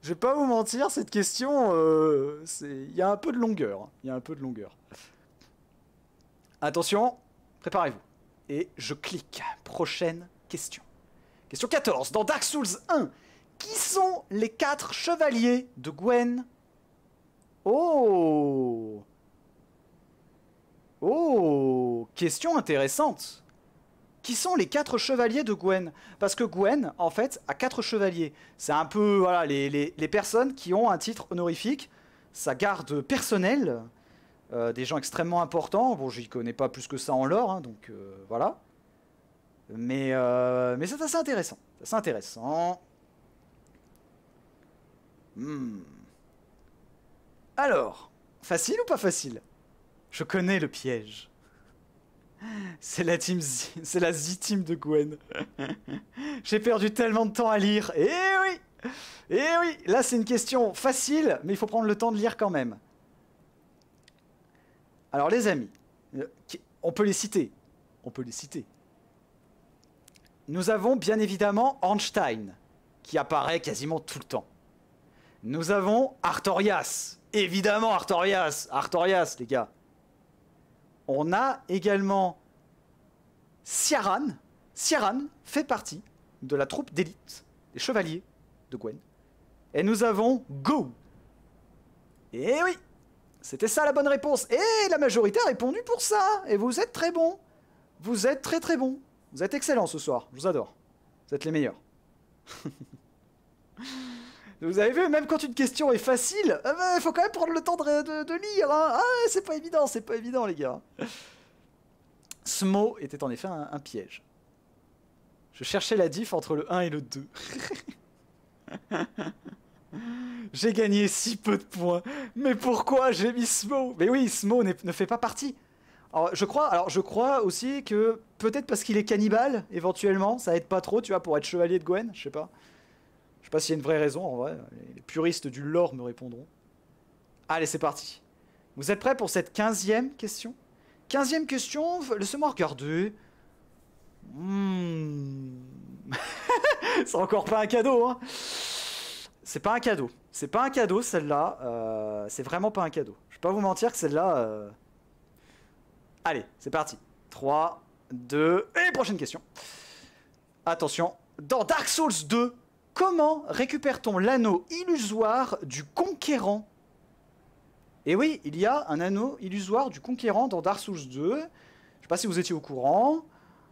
Je vais pas vous mentir, cette question, euh, il y a un peu de longueur. Hein. Il y a un peu de longueur. Attention, préparez-vous. Et je clique. Prochaine question. Question 14. Dans Dark Souls 1, qui sont les quatre chevaliers de Gwen Oh Oh Question intéressante qui sont les quatre chevaliers de Gwen Parce que Gwen, en fait, a quatre chevaliers. C'est un peu voilà, les, les, personnes qui ont un titre honorifique, sa garde personnelle, euh, des gens extrêmement importants. Bon, j'y connais pas plus que ça en lore, hein, donc euh, voilà. Euh, mais, c'est assez intéressant. C'est intéressant. Hmm. Alors, facile ou pas facile Je connais le piège. <laughs> C'est la c'est la Z-team de Gwen. <laughs> J'ai perdu tellement de temps à lire. Eh oui Eh oui Là, c'est une question facile, mais il faut prendre le temps de lire quand même. Alors les amis, euh, on peut les citer. On peut les citer. Nous avons bien évidemment Einstein, qui apparaît quasiment tout le temps. Nous avons Artorias. Évidemment Artorias. Artorias, les gars. On a également Siaran, Ciaran fait partie de la troupe d'élite, des chevaliers de Gwen. Et nous avons Go. Et eh oui, c'était ça la bonne réponse. Et la majorité a répondu pour ça. Et vous êtes très bon. Vous êtes très très bon. Vous êtes excellent ce soir. Je vous adore. Vous êtes les meilleurs. <laughs> vous avez vu, même quand une question est facile, euh, bah, il faut quand même prendre le temps de, lire. Hein. Ah, c'est pas évident, c'est pas évident, les gars. Ce mot était en effet un, piège. Je cherchais la diff entre le 1 et le 2. <laughs> J'ai gagné si peu de points. Mais pourquoi j'ai mis Smo Mais oui, Smo ne fait pas partie. Alors, je crois, alors je crois aussi que peut-être parce qu'il est cannibale, éventuellement, ça aide pas trop, tu vois, pour être chevalier de Gwen, je sais pas. Je sais pas s'il y a une vraie raison, en vrai. Les puristes du lore me répondront. Allez, c'est parti. Vous êtes prêts pour cette quinzième question Quinzième question, laissez-moi regarder. Hmm. <laughs> c'est encore pas un cadeau, hein c'est pas un cadeau. C'est pas un cadeau celle-là. Euh, c'est vraiment pas un cadeau. Je vais pas vous mentir que celle-là... Euh, Allez, c'est parti. 3, 2... Et prochaine question. Attention. Dans Dark Souls 2, comment récupère-t-on l'anneau illusoire du conquérant et eh oui, il y a un anneau illusoire du conquérant dans Dark Souls 2. Je sais pas si vous étiez au courant,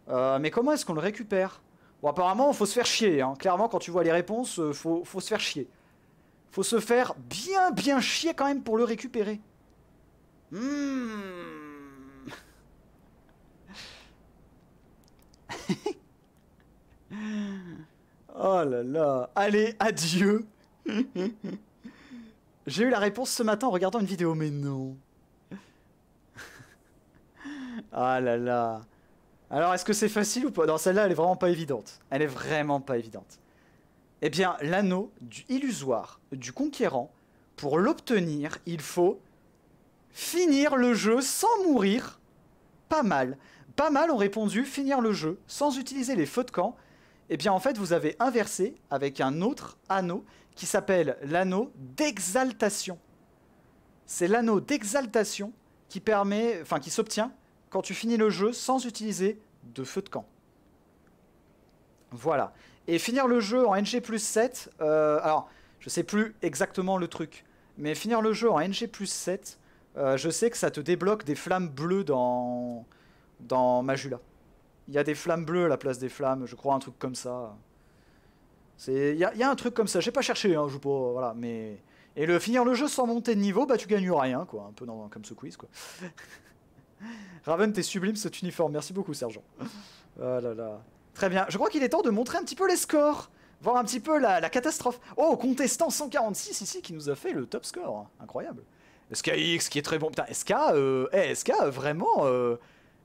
euh, mais comment est-ce qu'on le récupère Bon, apparemment, faut se faire chier. Hein. Clairement, quand tu vois les réponses, euh, faut, faut se faire chier. Faut se faire bien, bien chier quand même pour le récupérer. Hmm. <laughs> oh là là. Allez, adieu. J'ai eu la réponse ce matin en regardant une vidéo, mais non. <laughs> Ah là là. Alors, est-ce que c'est facile ou pas Non, celle-là, elle est vraiment pas évidente. Elle est vraiment pas évidente. Eh bien, l'anneau du illusoire du conquérant, pour l'obtenir, il faut finir le jeu sans mourir. Pas mal. Pas mal ont répondu finir le jeu sans utiliser les feux de camp. Eh bien, en fait, vous avez inversé avec un autre anneau qui s'appelle l'anneau d'exaltation. C'est l'anneau d'exaltation qui permet, enfin, qui s'obtient quand tu finis le jeu sans utiliser de feu de camp. Voilà. Et finir le jeu en NG plus 7, euh, alors je sais plus exactement le truc, mais finir le jeu en NG plus 7, euh, je sais que ça te débloque des flammes bleues dans, dans Majula. Il y a des flammes bleues à la place des flammes, je crois, un truc comme ça. Il y, a un truc comme ça, j'ai pas cherché, hein, je pas, voilà, mais... Et le finir le jeu sans monter de niveau, bah tu gagnes rien, quoi, un peu dans, comme ce quiz, quoi. <laughs> Raven, t'es sublime cet uniforme. Merci beaucoup, sergent. Ah très bien. Je crois qu'il est temps de montrer un petit peu les scores. Voir un petit peu la, catastrophe. Oh, contestant 146 ici qui nous a fait le top score. Incroyable. SKX qui est très bon. Putain, SK, euh, eh, vraiment euh,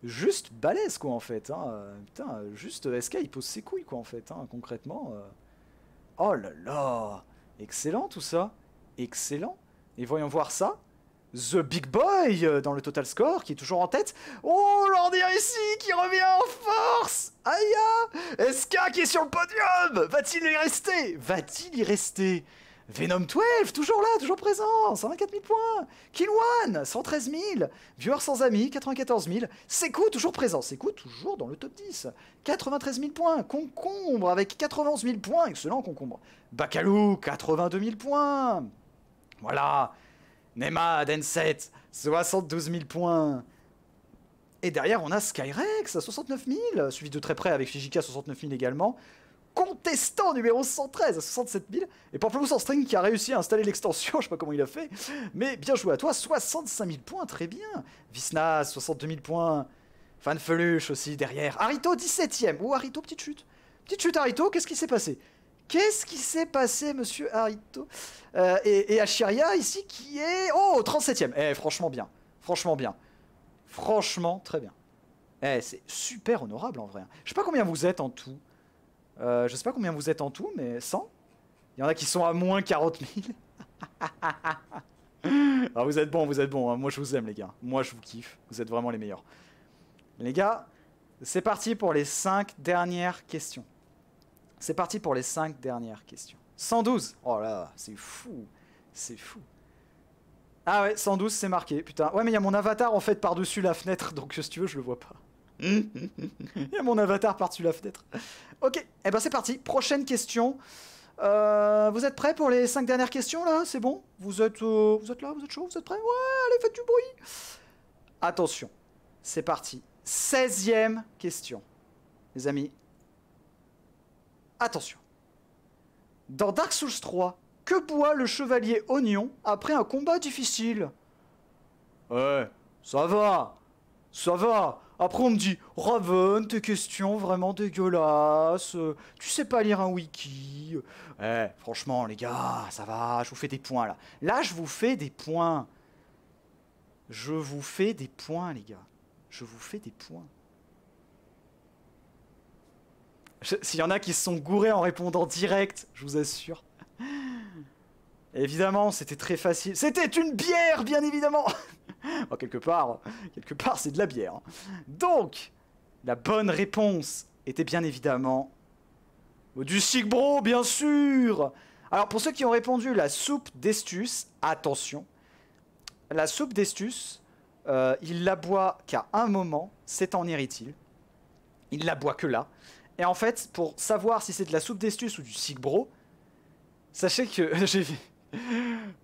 juste balèze quoi en fait. Hein. Putain, juste SK il pose ses couilles quoi en fait, hein, concrètement. Euh. Oh là là Excellent tout ça. Excellent. Et voyons voir ça. The Big Boy euh, dans le total score, qui est toujours en tête. Oh, l'ordi ici qui revient en force Aya SK qui est sur le podium Va-t-il y rester Va-t-il y rester Venom 12, toujours là, toujours présent, 124 000 points. Kill One, 113 000. Viewer sans amis, 94 000. Sekou, toujours présent. Sekou, toujours dans le top 10. 93 000 points. Concombre avec 91 000 points. Excellent, Concombre. Bacalou, 82 000 points. Voilà. Nema, Denset, 72 000 points. Et derrière, on a Skyrex à 69 000, suivi de très près avec Fijika 69 000 également. Contestant numéro 113 à 67 000. Et Pamplemousse en string qui a réussi à installer l'extension, <laughs> je sais pas comment il a fait. Mais bien joué à toi, 65 000 points, très bien. Visna, 62 000 points. Fanfeluche aussi derrière. Harito, 17ème. Ou oh, Harito, petite chute. Petite chute, Harito, qu'est-ce qui s'est passé Qu'est-ce qui s'est passé, monsieur Harito euh, et, et ici qui est. Oh, 37ème. Eh, franchement bien. Franchement bien. Franchement, très bien. Eh, c'est super honorable en vrai. Hein. Je sais pas combien vous êtes en tout. Euh, je sais pas combien vous êtes en tout, mais 100 Il y en a qui sont à moins 40 000. <laughs> Ah, vous êtes bons, vous êtes bons. Hein. Moi, je vous aime, les gars. Moi, je vous kiffe. Vous êtes vraiment les meilleurs. Les gars, c'est parti pour les 5 dernières questions. C'est parti pour les 5 dernières questions. 112 Oh là, c'est fou C'est fou Ah ouais, 112, c'est marqué, putain. Ouais, mais il y a mon avatar, en fait, par-dessus la fenêtre, <laughs> donc si tu veux, je le vois pas. <laughs> Il y a mon avatar par-dessus la fenêtre. Ok, et eh ben c'est parti. Prochaine question. Euh, vous êtes prêts pour les 5 dernières questions, là C'est bon vous êtes, euh, vous êtes là Vous êtes chaud Vous êtes prêts Ouais, allez, faites du bruit Attention, c'est parti. 16 e question. Les amis, Attention. Dans Dark Souls 3, que boit le chevalier Oignon après un combat difficile Ouais, ça va. Ça va. Après, on me dit Raven, tes questions vraiment dégueulasses. Tu sais pas lire un wiki. Eh, franchement, les gars, ça va. Je vous fais des points là. Là, je vous fais des points. Je vous fais des points, les gars. Je vous fais des points. S'il y en a qui se sont gourés en répondant direct, je vous assure. Évidemment, c'était très facile. C'était une bière, bien évidemment <laughs> quelque part, quelque part, c'est de la bière. Hein. Donc, la bonne réponse était bien évidemment... Du Sigbro, bien sûr Alors, pour ceux qui ont répondu la soupe d'Estus, attention, la soupe d'Estus, euh, il la boit qu'à un moment, c'est en héritil. Il la boit que là. Et en fait, pour savoir si c'est de la soupe d'estus ou du Sigbro, sachez que <laughs> j'ai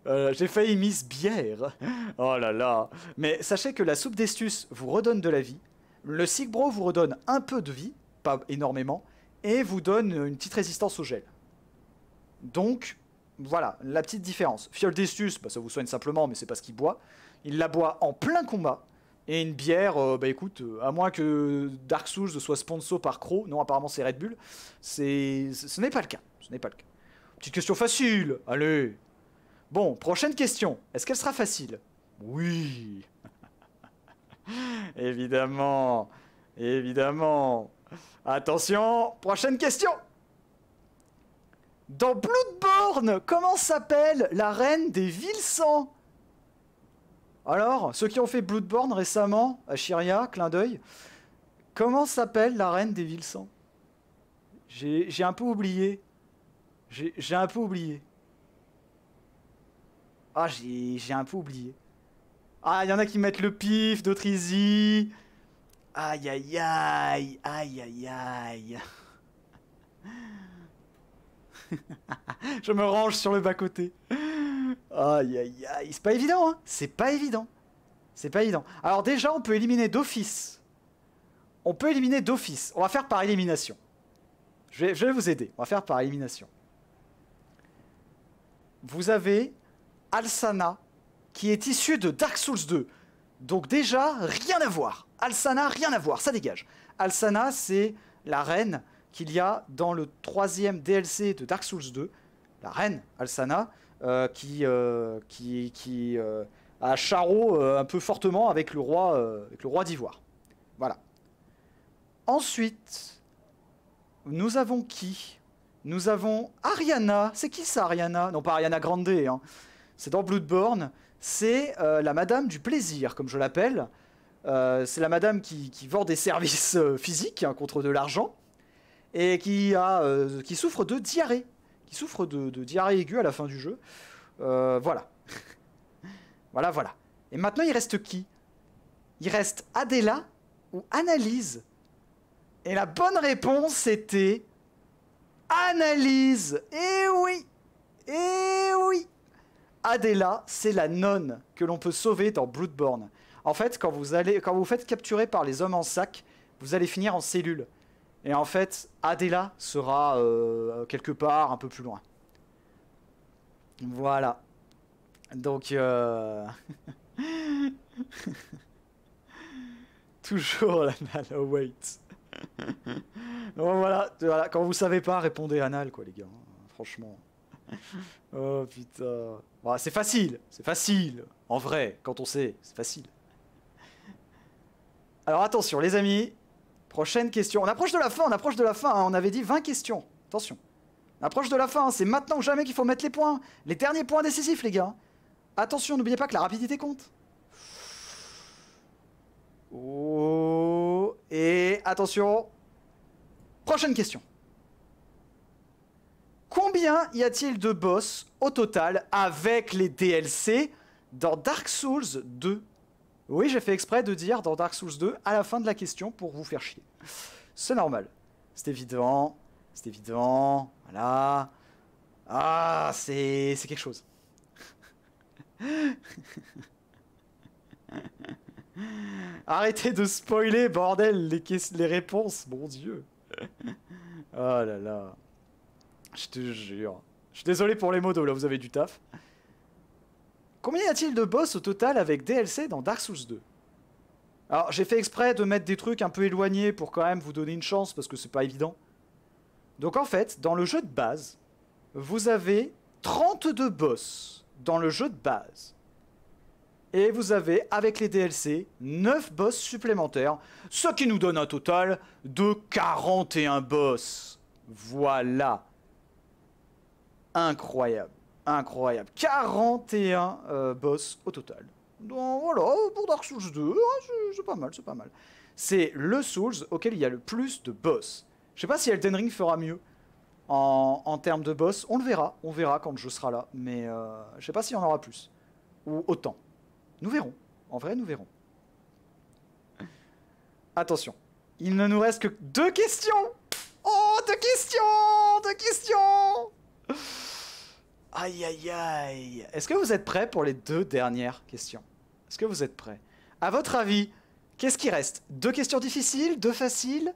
euh, j'ai failli mise bière. Oh là là. Mais sachez que la soupe d'estus vous redonne de la vie, le Sigbro vous redonne un peu de vie, pas énormément, et vous donne une petite résistance au gel. Donc, voilà, la petite différence. Fiole d'estus, bah, ça vous soigne simplement, mais c'est parce qu'il boit. Il la boit en plein combat, et une bière, euh, bah écoute, euh, à moins que Dark Souls soit sponsor par Crow, non apparemment c'est Red Bull, c'est, ce n'est pas le cas, ce n'est pas le cas. Petite question facile, allez. Bon, prochaine question, est-ce qu'elle sera facile Oui. <laughs> évidemment, évidemment. Attention, prochaine question. Dans Bloodborne, comment s'appelle la reine des villes sans alors, ceux qui ont fait Bloodborne récemment, à Shiria, clin d'œil, comment s'appelle la reine des villes J'ai un peu oublié. J'ai un peu oublié. Ah, j'ai un peu oublié. Ah, il y en a qui mettent le pif, d'autres easy. Aïe, aïe, aïe, aïe, aïe, aïe. <laughs> Je me range sur le bas-côté. Aïe aïe aïe, c'est pas évident, hein C'est pas évident. C'est pas évident. Alors déjà, on peut éliminer d'office. On peut éliminer d'office. On va faire par élimination. Je vais, vous aider. On va faire par élimination. Vous avez Alsana, qui est issu de Dark Souls 2. Donc déjà, rien à voir. Alsana, rien à voir, ça dégage. Alsana, c'est la reine qu'il y a dans le troisième DLC de Dark Souls 2. La reine, Alsana, euh, euh, qui, qui, qui euh, a charreau un peu fortement avec le roi, avec le roi d'Ivoire. Voilà. Ensuite, nous avons qui Nous avons Ariana. C'est qui ça, Ariana Non, pas Ariana Grande. Hein. C'est dans Bloodborne. C'est la Madame du plaisir, comme je l'appelle. c'est la Madame qui, qui, vend des services physiques hein, contre de l'argent et qui, a, qui souffre de diarrhée qui souffre de, diarrhée aiguë à la fin du jeu. Euh, voilà. <laughs> voilà, voilà. Et maintenant, il reste qui Il reste Adela ou Analyse Et la bonne réponse était Analyse Eh oui Eh oui Adela, c'est la nonne que l'on peut sauver dans Bloodborne. En fait, quand vous, allez, quand vous faites capturer par les hommes en sac, vous allez finir en cellule. Et en fait, Adela sera euh, quelque part un peu plus loin. Voilà. Donc, euh, <laughs> toujours la oh wait. bon, voilà, quand vous savez pas, répondez anal, quoi, les gars. Hein, franchement. Oh putain. Bah, c'est facile, c'est facile. En vrai, quand on sait, c'est facile. Alors attention, les amis, Prochaine question. On approche de la fin, on approche de la fin. Hein. On avait dit 20 questions. Attention. On approche de la fin. C'est maintenant ou jamais qu'il faut mettre les points. Les derniers points décisifs, les gars. Attention, n'oubliez pas que la rapidité compte. Oh, et attention. Prochaine question. Combien y a-t-il de boss au total avec les DLC dans Dark Souls 2 oui, j'ai fait exprès de dire dans Dark Souls 2 à la fin de la question pour vous faire chier. C'est normal. C'est évident. C'est évident. Voilà. Ah, c'est quelque chose. <laughs> Arrêtez de spoiler, bordel, les, les réponses, mon dieu. oh là là. Je te jure. Je suis désolé pour les modos, là, vous avez du taf. Combien y a-t-il de boss au total avec DLC dans Dark Souls 2 Alors j'ai fait exprès de mettre des trucs un peu éloignés pour quand même vous donner une chance parce que c'est pas évident. Donc en fait, dans le jeu de base, vous avez 32 boss dans le jeu de base. Et vous avez, avec les DLC, 9 boss supplémentaires, ce qui nous donne un total de 41 boss. Voilà. Incroyable. Incroyable. 41 euh, boss au total. Donc voilà, pour Dark Souls 2, hein, c'est pas mal, c'est pas mal. C'est le Souls auquel il y a le plus de boss. Je sais pas si Elden Ring fera mieux en, termes de boss. On le verra, on verra quand je serai là. Mais je euh, je sais pas s'il y en aura plus. Ou autant. Nous verrons. En vrai, nous verrons. Attention. Il ne nous reste que deux questions Oh, deux questions Deux questions Aïe aïe aïe. Est-ce que vous êtes prêts pour les deux dernières questions Est-ce que vous êtes prêts À votre avis, qu'est-ce qui reste Deux questions difficiles Deux faciles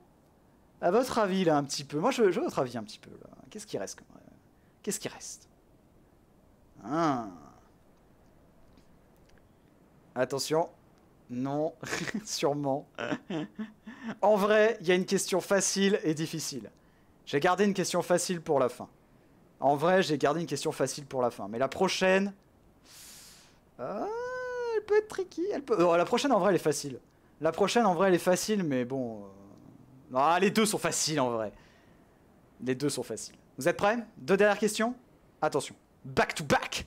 À votre avis, là, un petit peu. Moi, je veux, votre avis un petit peu. Qu'est-ce qui reste Qu'est-ce qui reste hein? Attention. Non, <laughs> sûrement. en vrai, il y a une question facile et difficile. J'ai gardé une question facile pour la fin. En vrai, j'ai gardé une question facile pour la fin. Mais la prochaine... Euh, elle peut être tricky. Euh, la prochaine, en vrai, elle est facile. La prochaine, en vrai, elle est facile, mais bon... Euh, ah, les deux sont faciles, en vrai. Les deux sont faciles. Vous êtes prêts Deux dernières questions Attention. Back to back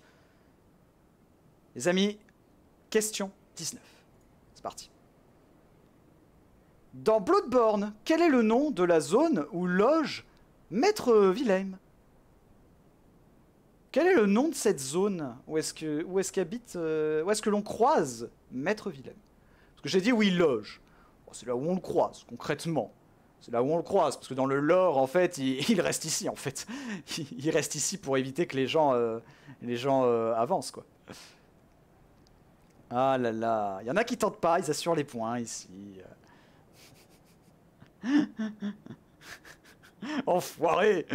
Les amis, question 19. C'est parti. Dans Bloodborne, quel est le nom de la zone où loge Maître Wilhelm quel est le nom de cette zone où est-ce que où est-ce qu'habite euh, est-ce que l'on croise Maître Vilaine? Parce que j'ai dit où il loge. Oh, c'est là où on le croise concrètement. C'est là où on le croise parce que dans le lore en fait il, <laughs> reste ici en fait. Il, reste ici pour éviter que les gens euh, les gens euh, avancent quoi. Ah là là, il y en a qui tentent pas, ils assurent les points ici. <laughs> Enfoiré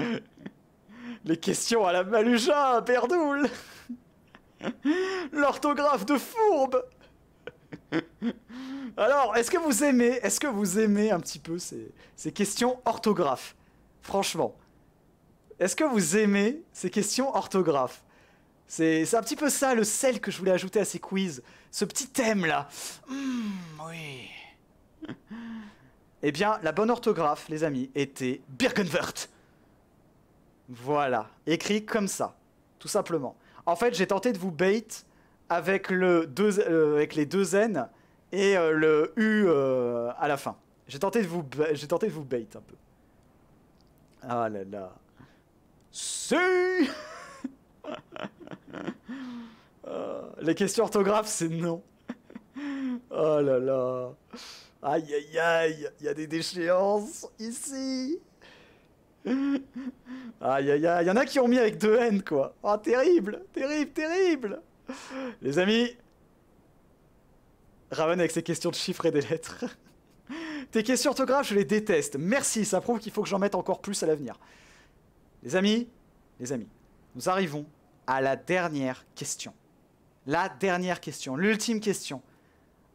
les questions à la Maluja, Berdoul L'orthographe de fourbe Alors, est-ce que vous aimez, est-ce que vous aimez un petit peu ces, questions orthographes Franchement, est-ce que vous aimez ces questions orthographes c'est un petit peu ça le sel que je voulais ajouter à ces quiz. Ce petit thème là. Mmh, oui. eh bien, la bonne orthographe, les amis, était Birkenwert. Voilà, écrit comme ça, tout simplement. En fait, j'ai tenté de vous bait avec, le euh, avec les deux N et euh, le U euh, à la fin. J'ai tenté, de vous tenté vous bait un peu. Ah là là. Si <laughs> Les questions orthographes, c'est non. oh là là. Aïe aïe aïe, il y a des déchéances ici. Ah, il y, en a qui ont mis avec deux N, quoi. Oh, terrible, terrible, terrible. Les amis, Raven avec ses questions de chiffres et des lettres. Tes questions orthographes, je les déteste. Merci, ça prouve qu'il faut que j'en mette encore plus à l'avenir. Les amis, les amis, nous arrivons à la dernière question. La dernière question, l'ultime question.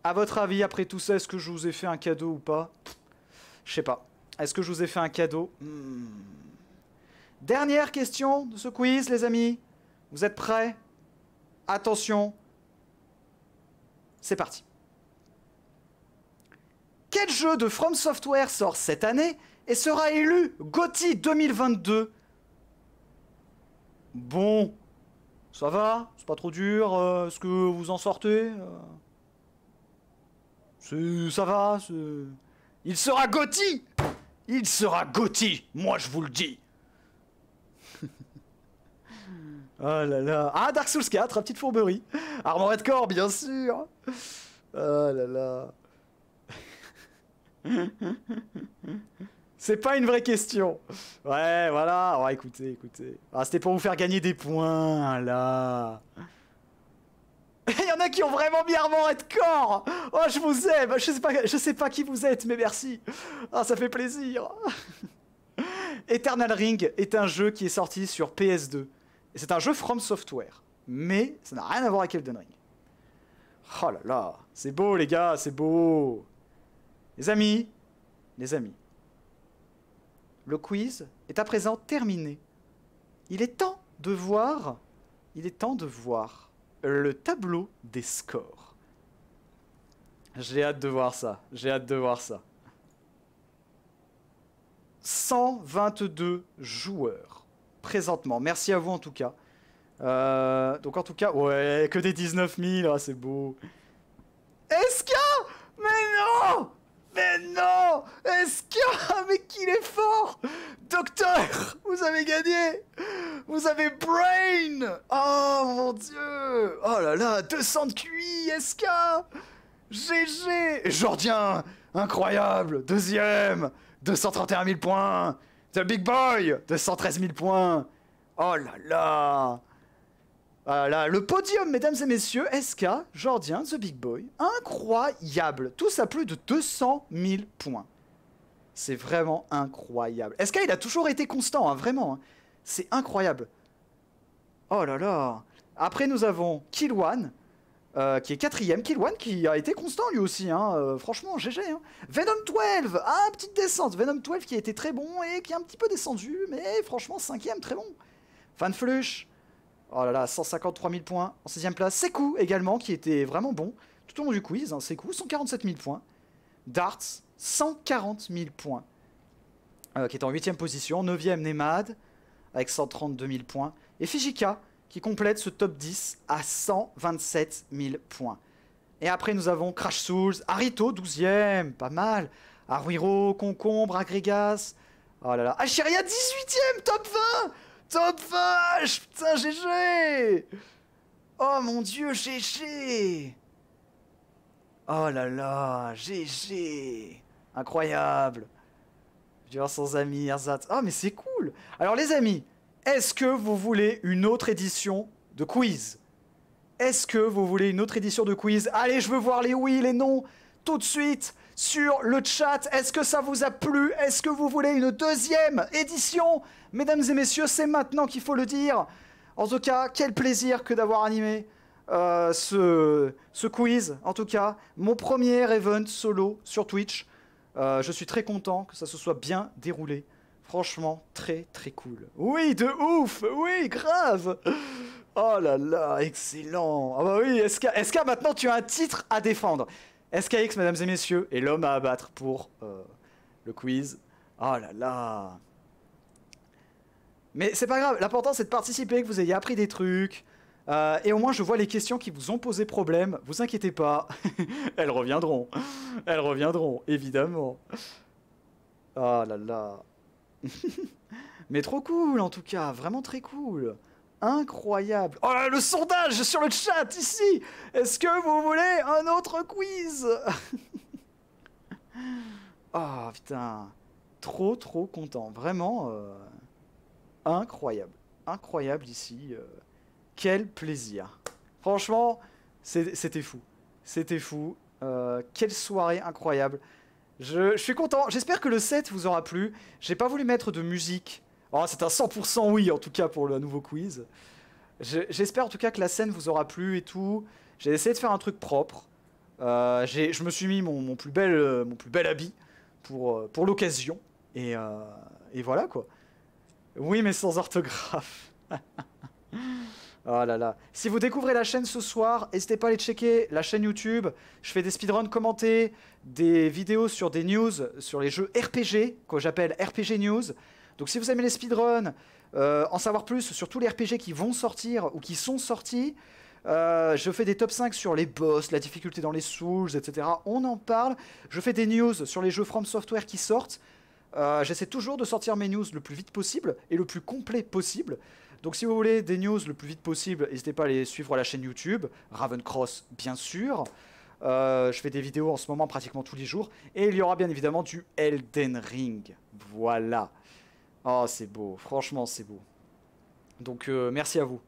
À votre avis, après tout ça, est-ce que je vous ai fait un cadeau ou pas Je sais pas. Est-ce que je vous ai fait un cadeau hmm. Dernière question de ce quiz, les amis. Vous êtes prêts Attention. C'est parti. Quel jeu de From Software sort cette année et sera élu GOTY 2022 Bon, ça va, c'est pas trop dur, euh, est-ce que vous en sortez euh, Ça va, il sera GOTY il sera Gotti, moi je vous le dis. <laughs> oh là là. Ah, Dark Souls 4, petite fourberie. de corps, bien sûr. Oh là là. <laughs> C'est pas une vraie question. Ouais, voilà. Ouais, oh, écoutez, écoutez. Ah, c'était pour vous faire gagner des points, là. <laughs> Il y en a qui ont vraiment mis être corps Oh, je vous aime je sais, pas, sais pas qui vous êtes, mais merci Ah, ça fait plaisir <laughs> Eternal Ring est un jeu qui est sorti sur PS2. C'est un jeu From Software, mais ça n'a rien à voir avec Elden Ring. Oh là là, c'est beau les gars, c'est beau Les amis, les amis, le quiz est à présent terminé. Il est temps de voir, il est temps de voir le tableau des scores. J'ai hâte de voir ça. J'ai hâte de voir ça. 122 joueurs présentement. Merci à vous en tout cas. Euh, donc en tout cas, ouais, que des 19 000, ah, c'est beau. Esca Mais non mais non SK, Mais qu'il est fort Docteur Vous avez gagné Vous avez Brain Oh mon dieu Oh là là 200 de QI SK GG Jordien Incroyable Deuxième 231 000 points The Big Boy 213 000 points Oh là là voilà, le podium, mesdames et messieurs, SK, Jordien, The Big Boy. Incroyable. Tous à plus de 200 000 points. C'est vraiment incroyable. SK, il a toujours été constant, hein, vraiment. Hein. C'est incroyable. Oh là là. Après, nous avons Kilwan, One, euh, qui est quatrième. Kilwan qui a été constant lui aussi. Hein. Euh, franchement, GG. Venom 12. Ah, petite descente. Venom 12 qui a été très bon et qui a un petit peu descendu. Mais franchement, cinquième, très bon. Fanflush. Oh là là, 153 000 points en 16 place. Sekou également, qui était vraiment bon tout au long du quiz. Hein, Sekou, 147 000 points. Darts, 140 000 points. Euh, qui est en 8ème position. 9ème, Nemad, avec 132 000 points. Et Fijika, qui complète ce top 10 à 127 000 points. Et après, nous avons Crash Souls, Arito, 12ème, pas mal. Arwiro, Concombre, Agrigas. Oh là là, Asheria, 18ème, top 20 Top vache Putain, GG Oh mon dieu, GG Oh là là, GG Incroyable voir sans amis, Erzat. oh, mais c'est cool Alors les amis, est-ce que vous voulez une autre édition de quiz Est-ce que vous voulez une autre édition de quiz Allez, je veux voir les oui, les non, tout de suite sur le chat. Est-ce que ça vous a plu Est-ce que vous voulez une deuxième édition Mesdames et messieurs, c'est maintenant qu'il faut le dire. En tout cas, quel plaisir que d'avoir animé euh, ce, ce, quiz. En tout cas, mon premier event solo sur Twitch. Euh, je suis très content que ça se soit bien déroulé. Franchement, très très cool. Oui, de ouf Oui, grave Oh là là, excellent Ah bah oui, ce SK maintenant tu as un titre à défendre. SKX, mesdames et messieurs, est l'homme à abattre pour euh, le quiz. Oh là là Mais c'est pas grave, l'important c'est de participer, que vous ayez appris des trucs. Euh, et au moins je vois les questions qui vous ont posé problème, vous inquiétez pas. <laughs> Elles reviendront. Elles reviendront, évidemment. Oh là là <laughs> Mais trop cool en tout cas, vraiment très cool incroyable. Oh le sondage sur le chat ici Est-ce que vous voulez un autre quiz Oh <laughs> putain, trop trop content, vraiment euh, incroyable, incroyable ici. Euh, quel plaisir. Franchement, c'était fou, c'était fou. Euh, quelle soirée incroyable. Je, je suis content, j'espère que le set vous aura plu. J'ai pas voulu mettre de musique Oh, c'est un 100% oui, en tout cas, pour le nouveau quiz. J'espère en tout cas que la scène vous aura plu et tout. J'ai essayé de faire un truc propre. Euh, je me suis mis mon, mon, plus bel, euh, mon plus bel habit pour, euh, pour l'occasion. Et, et, voilà quoi. Oui, mais sans orthographe. oh <laughs> là là. Si vous découvrez la chaîne ce soir, n'hésitez pas à aller checker la chaîne YouTube. Je fais des speedruns commentés, des vidéos sur des news, sur les jeux RPG, que j'appelle RPG News. Donc si vous aimez les speedruns, euh, en savoir plus sur tous les RPG qui vont sortir ou qui sont sortis, euh, je fais des top 5 sur les boss, la difficulté dans les souls, etc. On en parle. Je fais des news sur les jeux From Software qui sortent. Euh, j'essaie toujours de sortir mes news le plus vite possible et le plus complet possible. Donc si vous voulez des news le plus vite possible, n'hésitez pas à les suivre à la chaîne YouTube, Ravencross bien sûr. je fais des vidéos en ce moment pratiquement tous les jours. Et il y aura bien évidemment du Elden Ring. Voilà. Oh, c'est beau. Franchement, c'est beau. Donc, euh, merci à vous.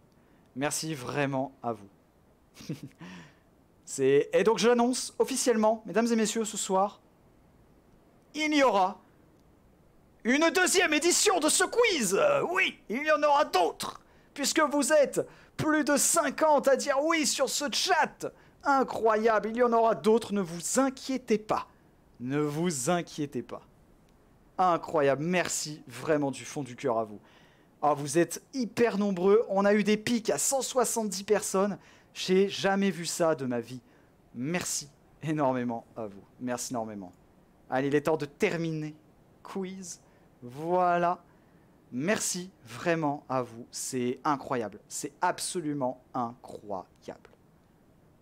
Merci vraiment à vous. <laughs> c'est Et donc, j'annonce officiellement, mesdames et messieurs, ce soir, il y aura une deuxième édition de ce quiz. Oui, il y en aura d'autres, puisque vous êtes plus de 50 à dire oui sur ce chat. Incroyable, il y en aura d'autres, ne vous inquiétez pas. Ne vous inquiétez pas incroyable. Merci vraiment du fond du cœur à vous. Ah, vous êtes hyper nombreux. On a eu des pics à 170 personnes. J'ai jamais vu ça de ma vie. Merci énormément à vous. Merci énormément. Allez, il est temps de terminer. Quiz. Voilà. Merci vraiment à vous. C'est incroyable. C'est absolument incroyable.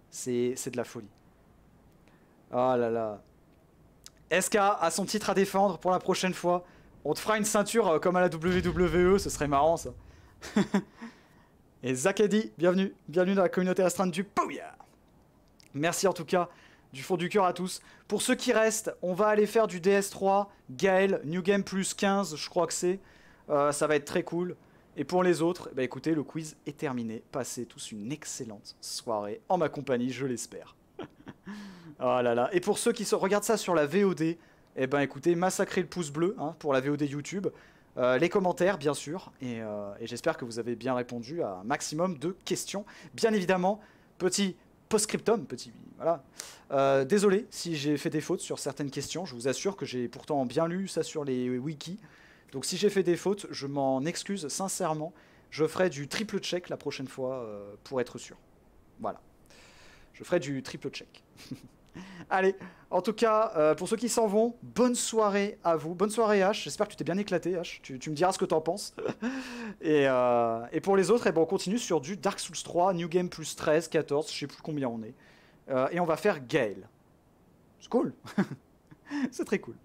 C'est de la folie. Oh là là. SK a son titre à défendre pour la prochaine fois. On te fera une ceinture euh, comme à la WWE, ce serait marrant ça. <laughs> Et dit, bienvenue, bienvenue dans la communauté restreinte du Pouya. Merci en tout cas du fond du cœur à tous. Pour ceux qui restent, on va aller faire du DS3, Gaël, New Game Plus 15, je crois que c'est. Euh, ça va être très cool. Et pour les autres, eh ben, écoutez, le quiz est terminé. Passez tous une excellente soirée en ma compagnie, je l'espère oh Et pour ceux qui regardent ça sur la VOD, eh ben écoutez, massacrez le pouce bleu hein, pour la VOD YouTube. Euh, les commentaires, bien sûr. Euh, et, j'espère que vous avez bien répondu à un maximum de questions. Bien évidemment, petit post-scriptum, petit. Voilà. Euh, désolé si j'ai fait des fautes sur certaines questions. Je vous assure que j'ai pourtant bien lu ça sur les wikis. Donc si j'ai fait des fautes, je m'en excuse sincèrement. Je ferai du triple check la prochaine fois pour être sûr. Voilà. Je du triple check. <laughs> Allez, en tout cas, euh, pour ceux qui s'en vont, bonne soirée à vous. Bonne soirée H, j'espère que tu t'es bien éclaté H, tu, me diras ce que t'en penses. <laughs> Euh, et, pour les autres, eh ben, on continue sur du Dark Souls 3, New Game plus 13, 14, je sais plus combien on est. Euh, et on va faire Gale. C'est cool. <laughs> C'est très cool.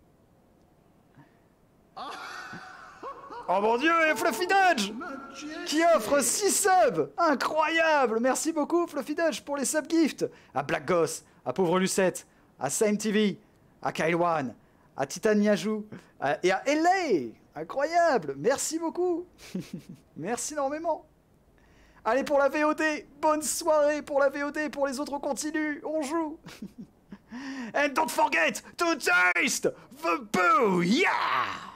Ah Oh mon dieu, et Fluffy Dodge Qui offre 6 subs Incroyable Merci beaucoup Fluffy pour les subgifts gifts À Black Goss, à Pauvre Lucette, à Same TV, à Kyle à Titan et à LA Incroyable Merci beaucoup <laughs> Merci énormément Allez pour la VOD Bonne soirée pour la VOD Pour les autres, on continue On joue <laughs> And don't forget to taste the booyah